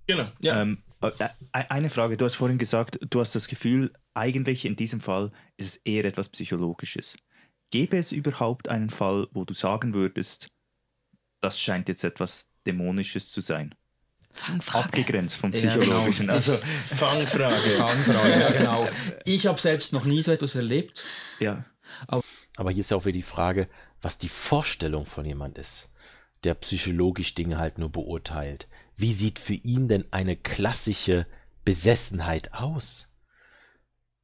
Genau. Ja. Ähm, äh, äh, eine Frage, du hast vorhin gesagt, du hast das Gefühl, eigentlich in diesem Fall ist es eher etwas Psychologisches. Gäbe es überhaupt einen Fall, wo du sagen würdest, das scheint jetzt etwas Dämonisches zu sein? Fangfrage. Abgegrenzt vom genau. Psychologischen. Ja, Also Fangfrage. *laughs* Fangfrage, ja, genau. Ich habe selbst noch nie so etwas erlebt. Ja. Aber, aber hier ist ja auch wieder die Frage, was die Vorstellung von jemand ist, der psychologisch Dinge halt nur beurteilt. Wie sieht für ihn denn eine klassische Besessenheit aus?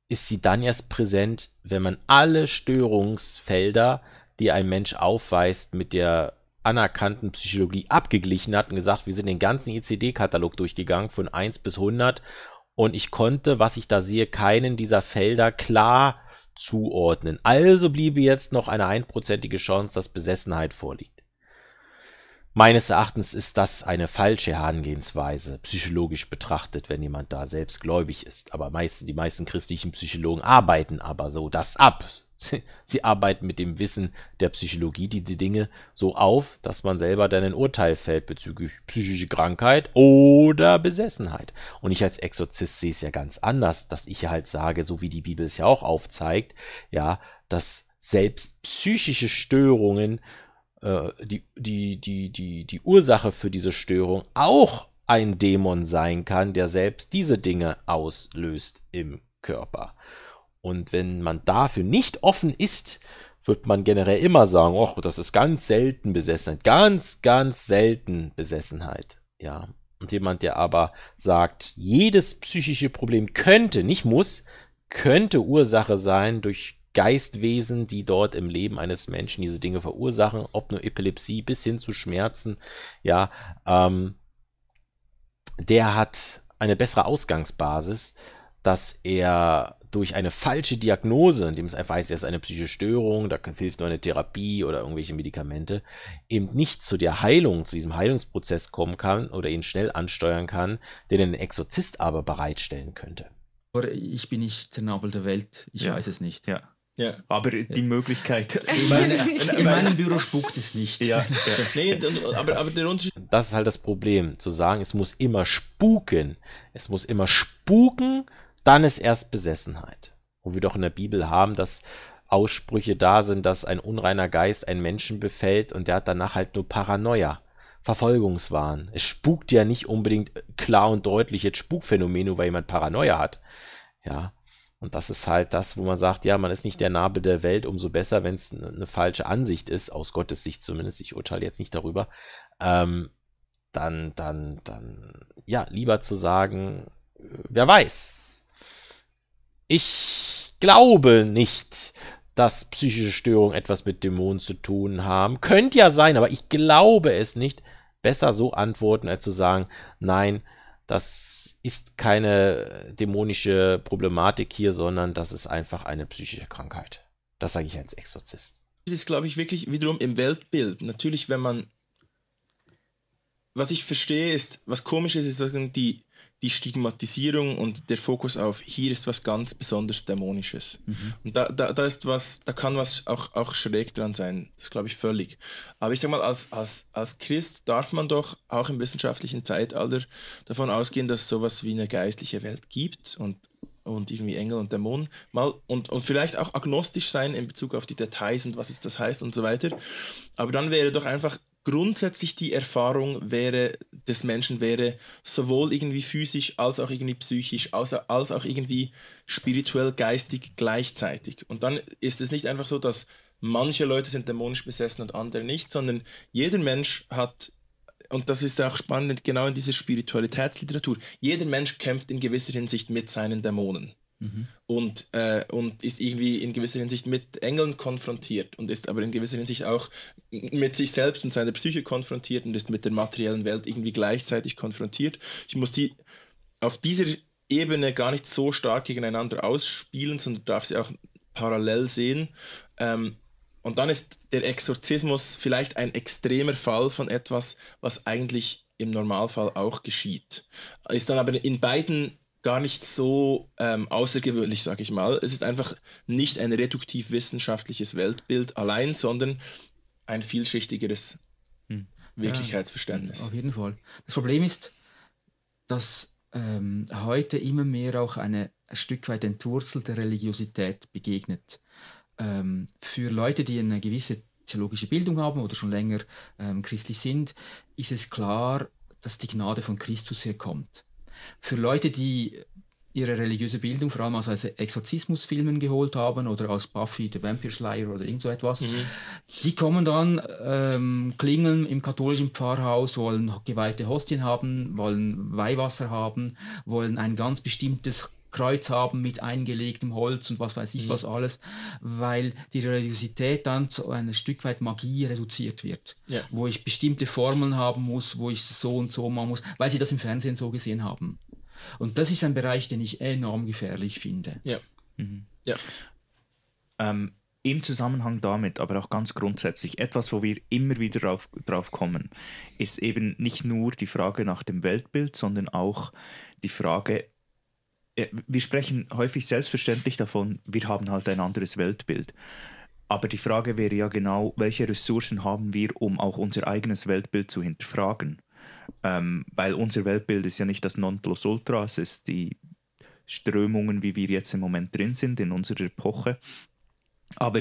Ist sie dann erst präsent, wenn man alle Störungsfelder, die ein Mensch aufweist, mit der anerkannten Psychologie abgeglichen hat und gesagt, wir sind den ganzen ICD-Katalog e durchgegangen von 1 bis 100 und ich konnte, was ich da sehe, keinen dieser Felder klar zuordnen. Also bliebe jetzt noch eine einprozentige Chance, dass Besessenheit vorliegt. Meines Erachtens ist das eine falsche Herangehensweise, psychologisch betrachtet, wenn jemand da selbstgläubig ist. Aber meist, die meisten christlichen Psychologen arbeiten aber so das ab. Sie arbeiten mit dem Wissen der Psychologie die Dinge so auf, dass man selber dann ein Urteil fällt bezüglich psychische Krankheit oder Besessenheit. Und ich als Exorzist sehe es ja ganz anders, dass ich ja halt sage, so wie die Bibel es ja auch aufzeigt, ja, dass selbst psychische Störungen äh, die, die, die, die, die Ursache für diese Störung auch ein Dämon sein kann, der selbst diese Dinge auslöst im Körper. Und wenn man dafür nicht offen ist, wird man generell immer sagen, oh, das ist ganz selten Besessenheit, ganz, ganz selten Besessenheit. Ja. Und jemand, der aber sagt, jedes psychische Problem könnte, nicht muss, könnte Ursache sein durch Geistwesen, die dort im Leben eines Menschen diese Dinge verursachen, ob nur Epilepsie bis hin zu Schmerzen, ja, ähm, der hat eine bessere Ausgangsbasis dass er durch eine falsche Diagnose, indem es einfach heißt, er ist eine psychische Störung, da hilft nur eine Therapie oder irgendwelche Medikamente, eben nicht zu der Heilung, zu diesem Heilungsprozess kommen kann oder ihn schnell ansteuern kann, den ein Exorzist aber bereitstellen könnte. Ich bin nicht der Nabel der Welt, ich ja. weiß es nicht. Ja. Ja. Aber die Möglichkeit. Meine, in, meinem Büro spuckt es nicht. Ja, ja. *laughs* Nee, aber, aber der Das ist halt das Problem, zu sagen, es muss immer spuken. Es muss immer spuken, dann ist erst Besessenheit. Wo wir doch in der Bibel haben, dass Aussprüche da sind, dass ein unreiner Geist einen Menschen befällt und der hat danach halt nur Paranoia, Verfolgungswahn. Es spukt ja nicht unbedingt klar und deutlich jetzt Spukphänomene, weil jemand Paranoia hat. Ja. Und das ist halt das, wo man sagt, ja, man ist nicht der Nabel der Welt, umso besser, wenn es eine falsche Ansicht ist, aus Gottes Sicht zumindest, ich urteile jetzt nicht darüber, ähm, dann, dann, dann, ja, lieber zu sagen, äh, wer weiß, ich glaube nicht, dass psychische Störungen etwas mit Dämonen zu tun haben. Könnte ja sein, aber ich glaube es nicht. Besser so antworten, als zu sagen, nein, das ist keine dämonische Problematik hier, sondern das ist einfach eine psychische Krankheit. Das sage ich als Exorzist. Das ist, glaube ich, wirklich wiederum im Weltbild. Natürlich, wenn man. Was ich verstehe, ist, was komisch ist, ist dass die die Stigmatisierung und der Fokus auf hier ist was ganz besonders Dämonisches. Mhm. Und da, da, da ist was, da kann was auch, auch schräg dran sein. Das glaube ich völlig. Aber ich sag mal, als, als, als Christ darf man doch auch im wissenschaftlichen Zeitalter davon ausgehen, dass es sowas wie eine geistliche Welt gibt und, und irgendwie Engel und Dämonen mal und, und vielleicht auch agnostisch sein in Bezug auf die Details und was es das heißt und so weiter. Aber dann wäre doch einfach grundsätzlich die Erfahrung wäre, des Menschen wäre, sowohl irgendwie physisch als auch irgendwie psychisch, als, als auch irgendwie spirituell, geistig gleichzeitig. Und dann ist es nicht einfach so, dass manche Leute sind dämonisch besessen und andere nicht, sondern jeder Mensch hat, und das ist auch spannend, genau in dieser Spiritualitätsliteratur, jeder Mensch kämpft in gewisser Hinsicht mit seinen Dämonen mhm. und, äh, und ist irgendwie in gewisser Hinsicht mit Engeln konfrontiert und ist aber in gewisser Hinsicht auch mit sich selbst und seiner Psyche konfrontiert und ist mit der materiellen Welt irgendwie gleichzeitig konfrontiert. Ich muss die auf dieser Ebene gar nicht so stark gegeneinander ausspielen, sondern darf sie auch parallel sehen. Ähm, und dann ist der Exorzismus vielleicht ein extremer Fall von etwas, was eigentlich im Normalfall auch geschieht. Ist dann aber in beiden gar nicht so ähm, außergewöhnlich, sage ich mal. Es ist einfach nicht ein reduktiv wissenschaftliches Weltbild allein, sondern ein vielschichtigeres hm. Wirklichkeitsverständnis. Ja, auf jeden Fall. Das Problem ist, dass ähm, heute immer mehr auch eine ein Stück weit entwurzelte Religiosität begegnet. Ähm, für Leute, die eine gewisse theologische Bildung haben oder schon länger ähm, christlich sind, ist es klar, dass die Gnade von Christus herkommt für Leute, die ihre religiöse Bildung vor allem aus Exorzismusfilmen geholt haben oder aus Buffy the Vampire Slayer oder irgend so etwas, mhm. die kommen dann, ähm, klingeln im katholischen Pfarrhaus, wollen geweihte Hostien haben, wollen Weihwasser haben, wollen ein ganz bestimmtes Kreuz haben mit eingelegtem Holz und was weiß ich mhm. was alles, weil die Religiosität dann zu ein Stück weit Magie reduziert wird, ja. wo ich bestimmte Formeln haben muss, wo ich so und so machen muss, weil sie das im Fernsehen so gesehen haben. Und das ist ein Bereich, den ich enorm gefährlich finde. Ja. Mhm. ja. Ähm, Im Zusammenhang damit, aber auch ganz grundsätzlich, etwas, wo wir immer wieder drauf, drauf kommen, ist eben nicht nur die Frage nach dem Weltbild, sondern auch die Frage, äh, wir sprechen häufig selbstverständlich davon, wir haben halt ein anderes Weltbild. Aber die Frage wäre ja genau, welche Ressourcen haben wir, um auch unser eigenes Weltbild zu hinterfragen? Ähm, weil unser Weltbild ist ja nicht das Nonplusultra, es ist die Strömungen, wie wir jetzt im Moment drin sind, in unserer Epoche. Aber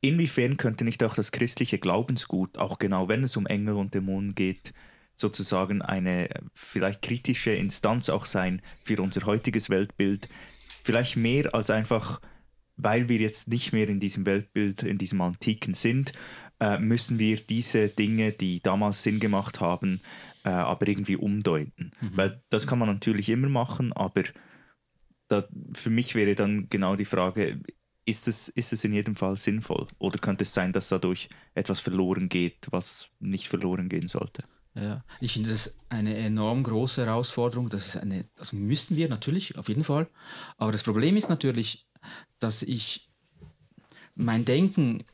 inwiefern könnte nicht auch das christliche Glaubensgut, auch genau wenn es um Engel und Dämonen geht, sozusagen eine äh, vielleicht kritische Instanz auch sein für unser heutiges Weltbild. Vielleicht mehr als einfach, weil wir jetzt nicht mehr in diesem Weltbild, in diesem Antiken sind, äh, müssen wir diese Dinge, die damals Sinn gemacht haben, äh, aber irgendwie umdeuten. Mhm. Weil das kann man natürlich immer machen, aber da, für mich wäre dann genau die Frage, ist es, ist es in jedem Fall sinnvoll? Oder könnte es sein, dass dadurch etwas verloren geht, was nicht verloren gehen sollte? Ja, ich finde das eine enorm große Herausforderung. Das ist eine, also müssten wir natürlich, auf jeden Fall. Aber das Problem ist natürlich, dass ich mein Denken,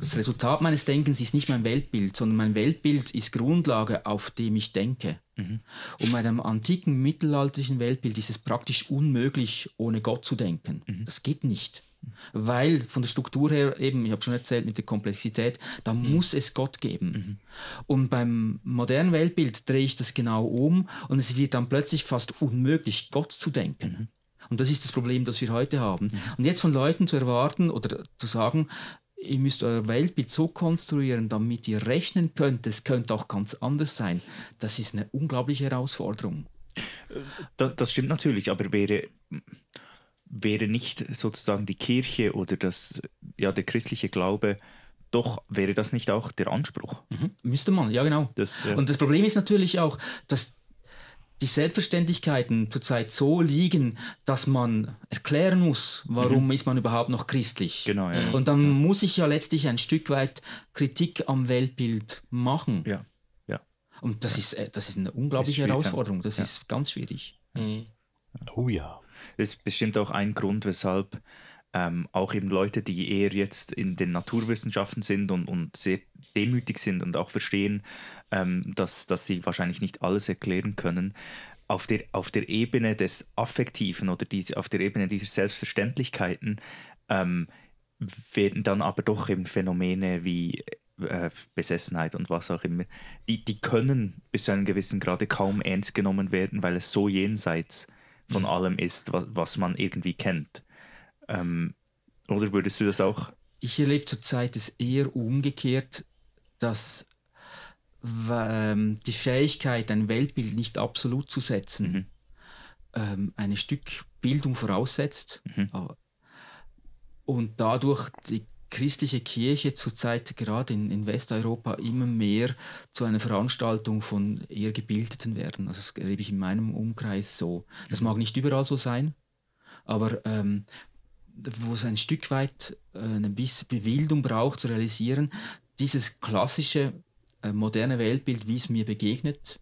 das Resultat meines Denkens ist nicht mein Weltbild, sondern mein Weltbild ist Grundlage, auf dem ich denke. Mhm. Und bei einem antiken, mittelalterlichen Weltbild ist es praktisch unmöglich, ohne Gott zu denken. Mhm. Das geht nicht. Weil von der Struktur her, eben, ich habe schon erzählt, mit der Komplexität, da mhm. muss es Gott geben. Mhm. Und beim modernen Weltbild drehe ich das genau um und es wird dann plötzlich fast unmöglich, Gott zu denken. Mhm. Und das ist das Problem, das wir heute haben. Mhm. Und jetzt von Leuten zu erwarten oder zu sagen, ihr müsst euer Weltbild so konstruieren, damit ihr rechnen könnt, es könnte auch ganz anders sein, das ist eine unglaubliche Herausforderung. Äh, das, das stimmt natürlich, aber wäre wäre nicht sozusagen die Kirche oder das, ja, der christliche Glaube, doch wäre das nicht auch der Anspruch? Mhm. Müsste man, ja genau. Das, ja. Und das Problem ist natürlich auch, dass die Selbstverständlichkeiten zurzeit so liegen, dass man erklären muss, warum mhm. ist man überhaupt noch christlich. Genau, ja, Und dann ja. muss ich ja letztlich ein Stück weit Kritik am Weltbild machen. Ja. ja. Und das, ist, äh, das ist eine unglaubliche ist Herausforderung. Das ist ganz schwierig. Mhm. Oh ja. Das ist bestimmt auch ein Grund, weshalb ähm, auch eben Leute, die eher jetzt in den Naturwissenschaften sind und, und sehr demütig sind und auch verstehen, ähm, dass, dass sie wahrscheinlich nicht alles erklären können, auf der, auf der Ebene des Affektiven oder die, auf der Ebene dieser Selbstverständlichkeiten ähm, werden dann aber doch eben Phänomene wie äh, Besessenheit und was auch immer, die, die können bis zu einem gewissen Grade kaum ernst genommen werden, weil es so jenseits ist von mhm. allem ist, was, was man irgendwie kennt. Ähm, oder würdest du das auch? Ich erlebe zurzeit es eher umgekehrt, dass ähm, die Fähigkeit, ein Weltbild nicht absolut zu setzen, mhm. ähm, ein Stück Bildung voraussetzt mhm. Ah. und dadurch die christliche Kirche zurzeit gerade in, in, Westeuropa immer mehr zu einer Veranstaltung von eher Gebildeten werden. Also das erlebe ich in meinem Umkreis so. Das mag nicht überall so sein, aber ähm, wo es ein Stück weit äh, eine bisschen Bewildung braucht zu realisieren, dieses klassische äh, moderne Weltbild, wie es mir begegnet,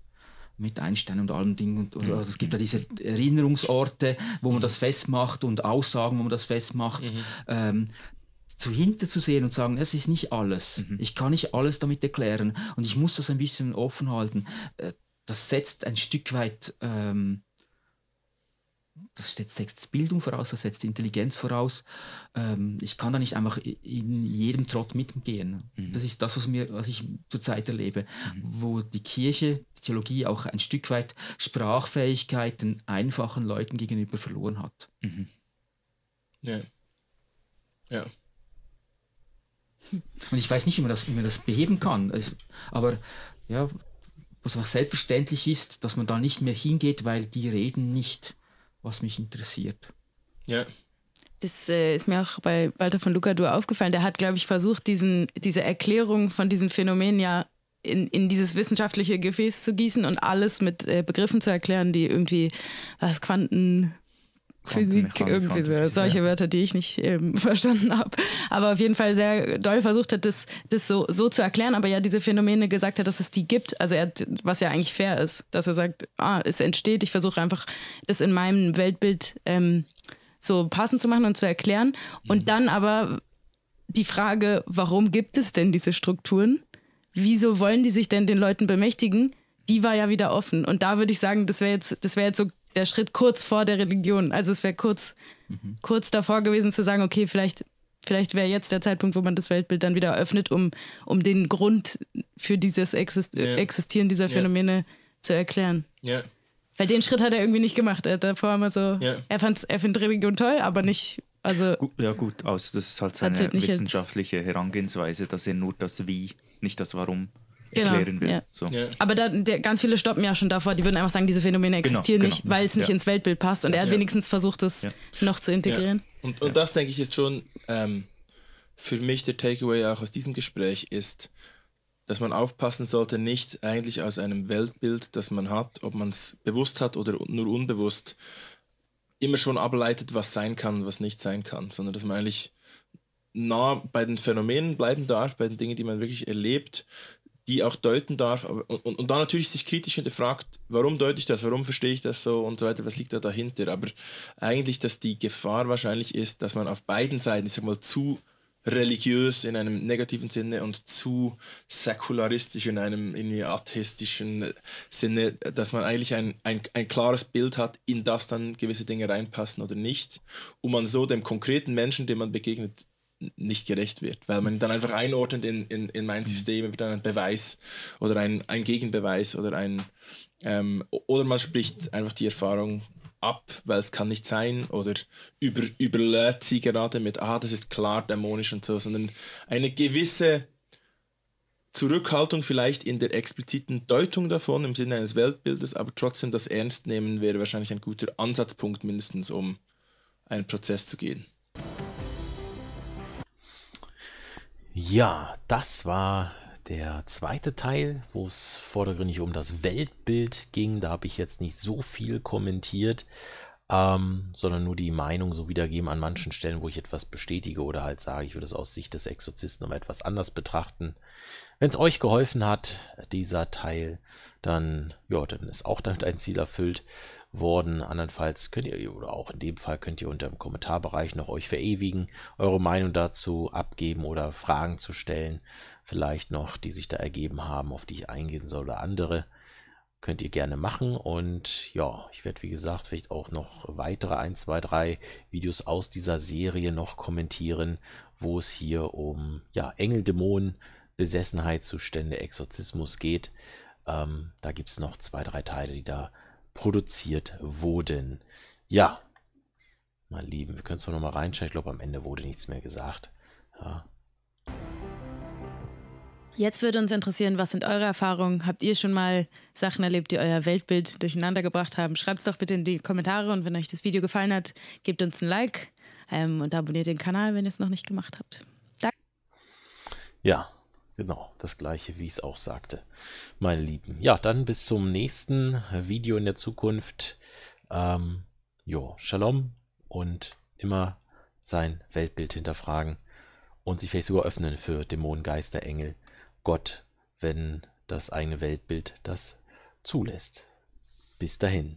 mit Einstein und allen Dingen. Und, mhm. also es gibt ja diese Erinnerungsorte, wo man mhm. das festmacht und Aussagen, wo man das festmacht. Mhm. Ähm, zu hinter zu sehen und sagen, es ist nicht alles. Mhm. Ich kann nicht alles damit erklären und ich muss das ein bisschen offen halten. Äh, das setzt ein Stück weit, ähm, das setzt Bildung voraus, das setzt Intelligenz voraus. Ähm, ich kann da nicht einfach in jedem Trott mitgehen. Mhm. Das ist das, was, mir, was ich zurzeit erlebe, mhm. wo die Kirche, die Theologie auch ein Stück weit Sprachfähigkeit den einfachen Leuten gegenüber verloren hat. Mhm. Ja. Ja. Und ich weiß nicht, wie man das, wie man das beheben kann. Es, aber ja, was auch selbstverständlich ist, dass man da nicht mehr hingeht, weil die reden nicht, was mich interessiert. Ja. Das äh, ist mir auch bei Walter von Lucadur aufgefallen. Der hat, glaube ich, versucht, diesen, diese Erklärung von diesen Phänomenen ja in, in dieses wissenschaftliche Gefäß zu gießen und alles mit äh, Begriffen zu erklären, die irgendwie was Quanten. Physik, irgendwie so, solche Wörter, die ich nicht ähm, *laughs* verstanden habe. Aber auf jeden Fall sehr doll versucht hat, das, das so, so zu erklären, aber ja diese Phänomene gesagt hat, dass es die gibt. Also er was ja eigentlich fair ist, dass er sagt, ah, es entsteht, ich versuche einfach, das in meinem Weltbild ähm, so passend zu machen und zu erklären. Und mhm. dann aber die Frage, warum gibt es denn diese Strukturen? Wieso wollen die sich denn den Leuten bemächtigen? die war ja wieder offen. Und da würde ich sagen, das wäre jetzt, das wäre jetzt so der Schritt kurz vor der Religion. Also es wäre kurz, mhm. kurz davor gewesen zu sagen, okay, vielleicht, vielleicht wäre jetzt der Zeitpunkt, wo man das Weltbild dann wieder eröffnet, um, um den Grund für dieses Exist yeah. Existieren dieser Phänomene yeah. zu erklären. Ja. Weil den Schritt hat er irgendwie nicht gemacht. Er hat davor immer so, er, fand er findet Religion toll, aber nicht also ja gut, also das ist halt seine halt wissenschaftliche Herangehensweise, dass er nur das Wie, nicht das Warum Genau, erklären will. Ja. So. Ja. Aber da, der, ganz viele stoppen ja schon davor, die würden einfach sagen, diese Phänomene genau, existieren genau, genau. nicht, weil es nicht ins Weltbild passt. Und er hat wenigstens versucht, es noch zu integrieren. Und, und das, denke ich, ist schon ähm, für mich der Takeaway auch aus diesem Gespräch ist, dass man aufpassen sollte, nicht eigentlich aus einem Weltbild, das man hat, ob man es bewusst hat oder nur unbewusst, immer schon ableitet, was sein kann, was nicht sein kann, sondern dass man eigentlich nah bei den Phänomenen bleiben darf, bei den Dingen, die man wirklich erlebt, die auch deuten darf und, und, und da natürlich sich kritisch hinterfragt, warum deute ich das, warum verstehe ich das so und so weiter, was liegt da dahinter. Aber eigentlich, dass die Gefahr wahrscheinlich ist, dass man auf beiden Seiten, ich sag mal, zu religiös in einem negativen Sinne und zu säkularistisch in einem irgendwie atheistischen Sinne, dass man eigentlich ein, ein, ein klares Bild hat, in das dann gewisse Dinge reinpassen oder nicht, um man so dem konkreten Menschen, dem man begegnet, nicht gerecht wird, weil man dann einfach einordnet in, in, in mein mhm. System, dann ein Beweis oder ein, ein Gegenbeweis oder ein ähm, oder man spricht einfach die Erfahrung ab, weil es kann nicht sein oder über, überlädt sie gerade mit, ah, das ist klar dämonisch und so, sondern eine gewisse Zurückhaltung vielleicht in der expliziten Deutung davon im Sinne eines Weltbildes, aber trotzdem das Ernst nehmen wäre wahrscheinlich ein guter Ansatzpunkt mindestens, um einen Prozess zu gehen. Ja, das war der zweite Teil, wo es vordergründig um das Weltbild ging. Da habe ich jetzt nicht so viel kommentiert, ähm, sondern nur die Meinung so wiedergeben an manchen Stellen, wo ich etwas bestätige oder halt sage, ich würde es aus Sicht des Exorzisten aber etwas anders betrachten. Wenn es euch geholfen hat, dieser Teil, dann, ja, dann ist auch damit ein Ziel erfüllt worden. Andernfalls könnt ihr, oder auch in dem Fall könnt ihr unter dem Kommentarbereich noch euch verewigen, eure Meinung dazu abgeben oder Fragen zu stellen, vielleicht noch, die sich da ergeben haben, auf die ich eingehen soll oder andere. Könnt ihr gerne machen und ja, ich werde wie gesagt vielleicht auch noch weitere 1, 2, 3 Videos aus dieser Serie noch kommentieren, wo es hier um ja, Engel, Dämonen, Besessenheitszustände, Exorzismus geht. Ähm, da gibt es noch zwei, drei Teile, die da produziert wurden. Ja, meine Lieben, wir können zwar nochmal reinschauen. Ich glaube, am Ende wurde nichts mehr gesagt. Ja. Jetzt würde uns interessieren, was sind eure Erfahrungen? Habt ihr schon mal Sachen erlebt, die euer Weltbild durcheinander gebracht haben? Schreibt es doch bitte in die Kommentare und wenn euch das Video gefallen hat, gebt uns ein Like ähm, und abonniert den Kanal, wenn ihr es noch nicht gemacht habt. Danke. Ja, Genau, das gleiche, wie ich es auch sagte, meine Lieben. Ja, dann bis zum nächsten Video in der Zukunft. Ähm, jo, Shalom und immer sein Weltbild hinterfragen und sich vielleicht sogar öffnen für Dämonen, Geister, Engel, Gott, wenn das eigene Weltbild das zulässt. Bis dahin.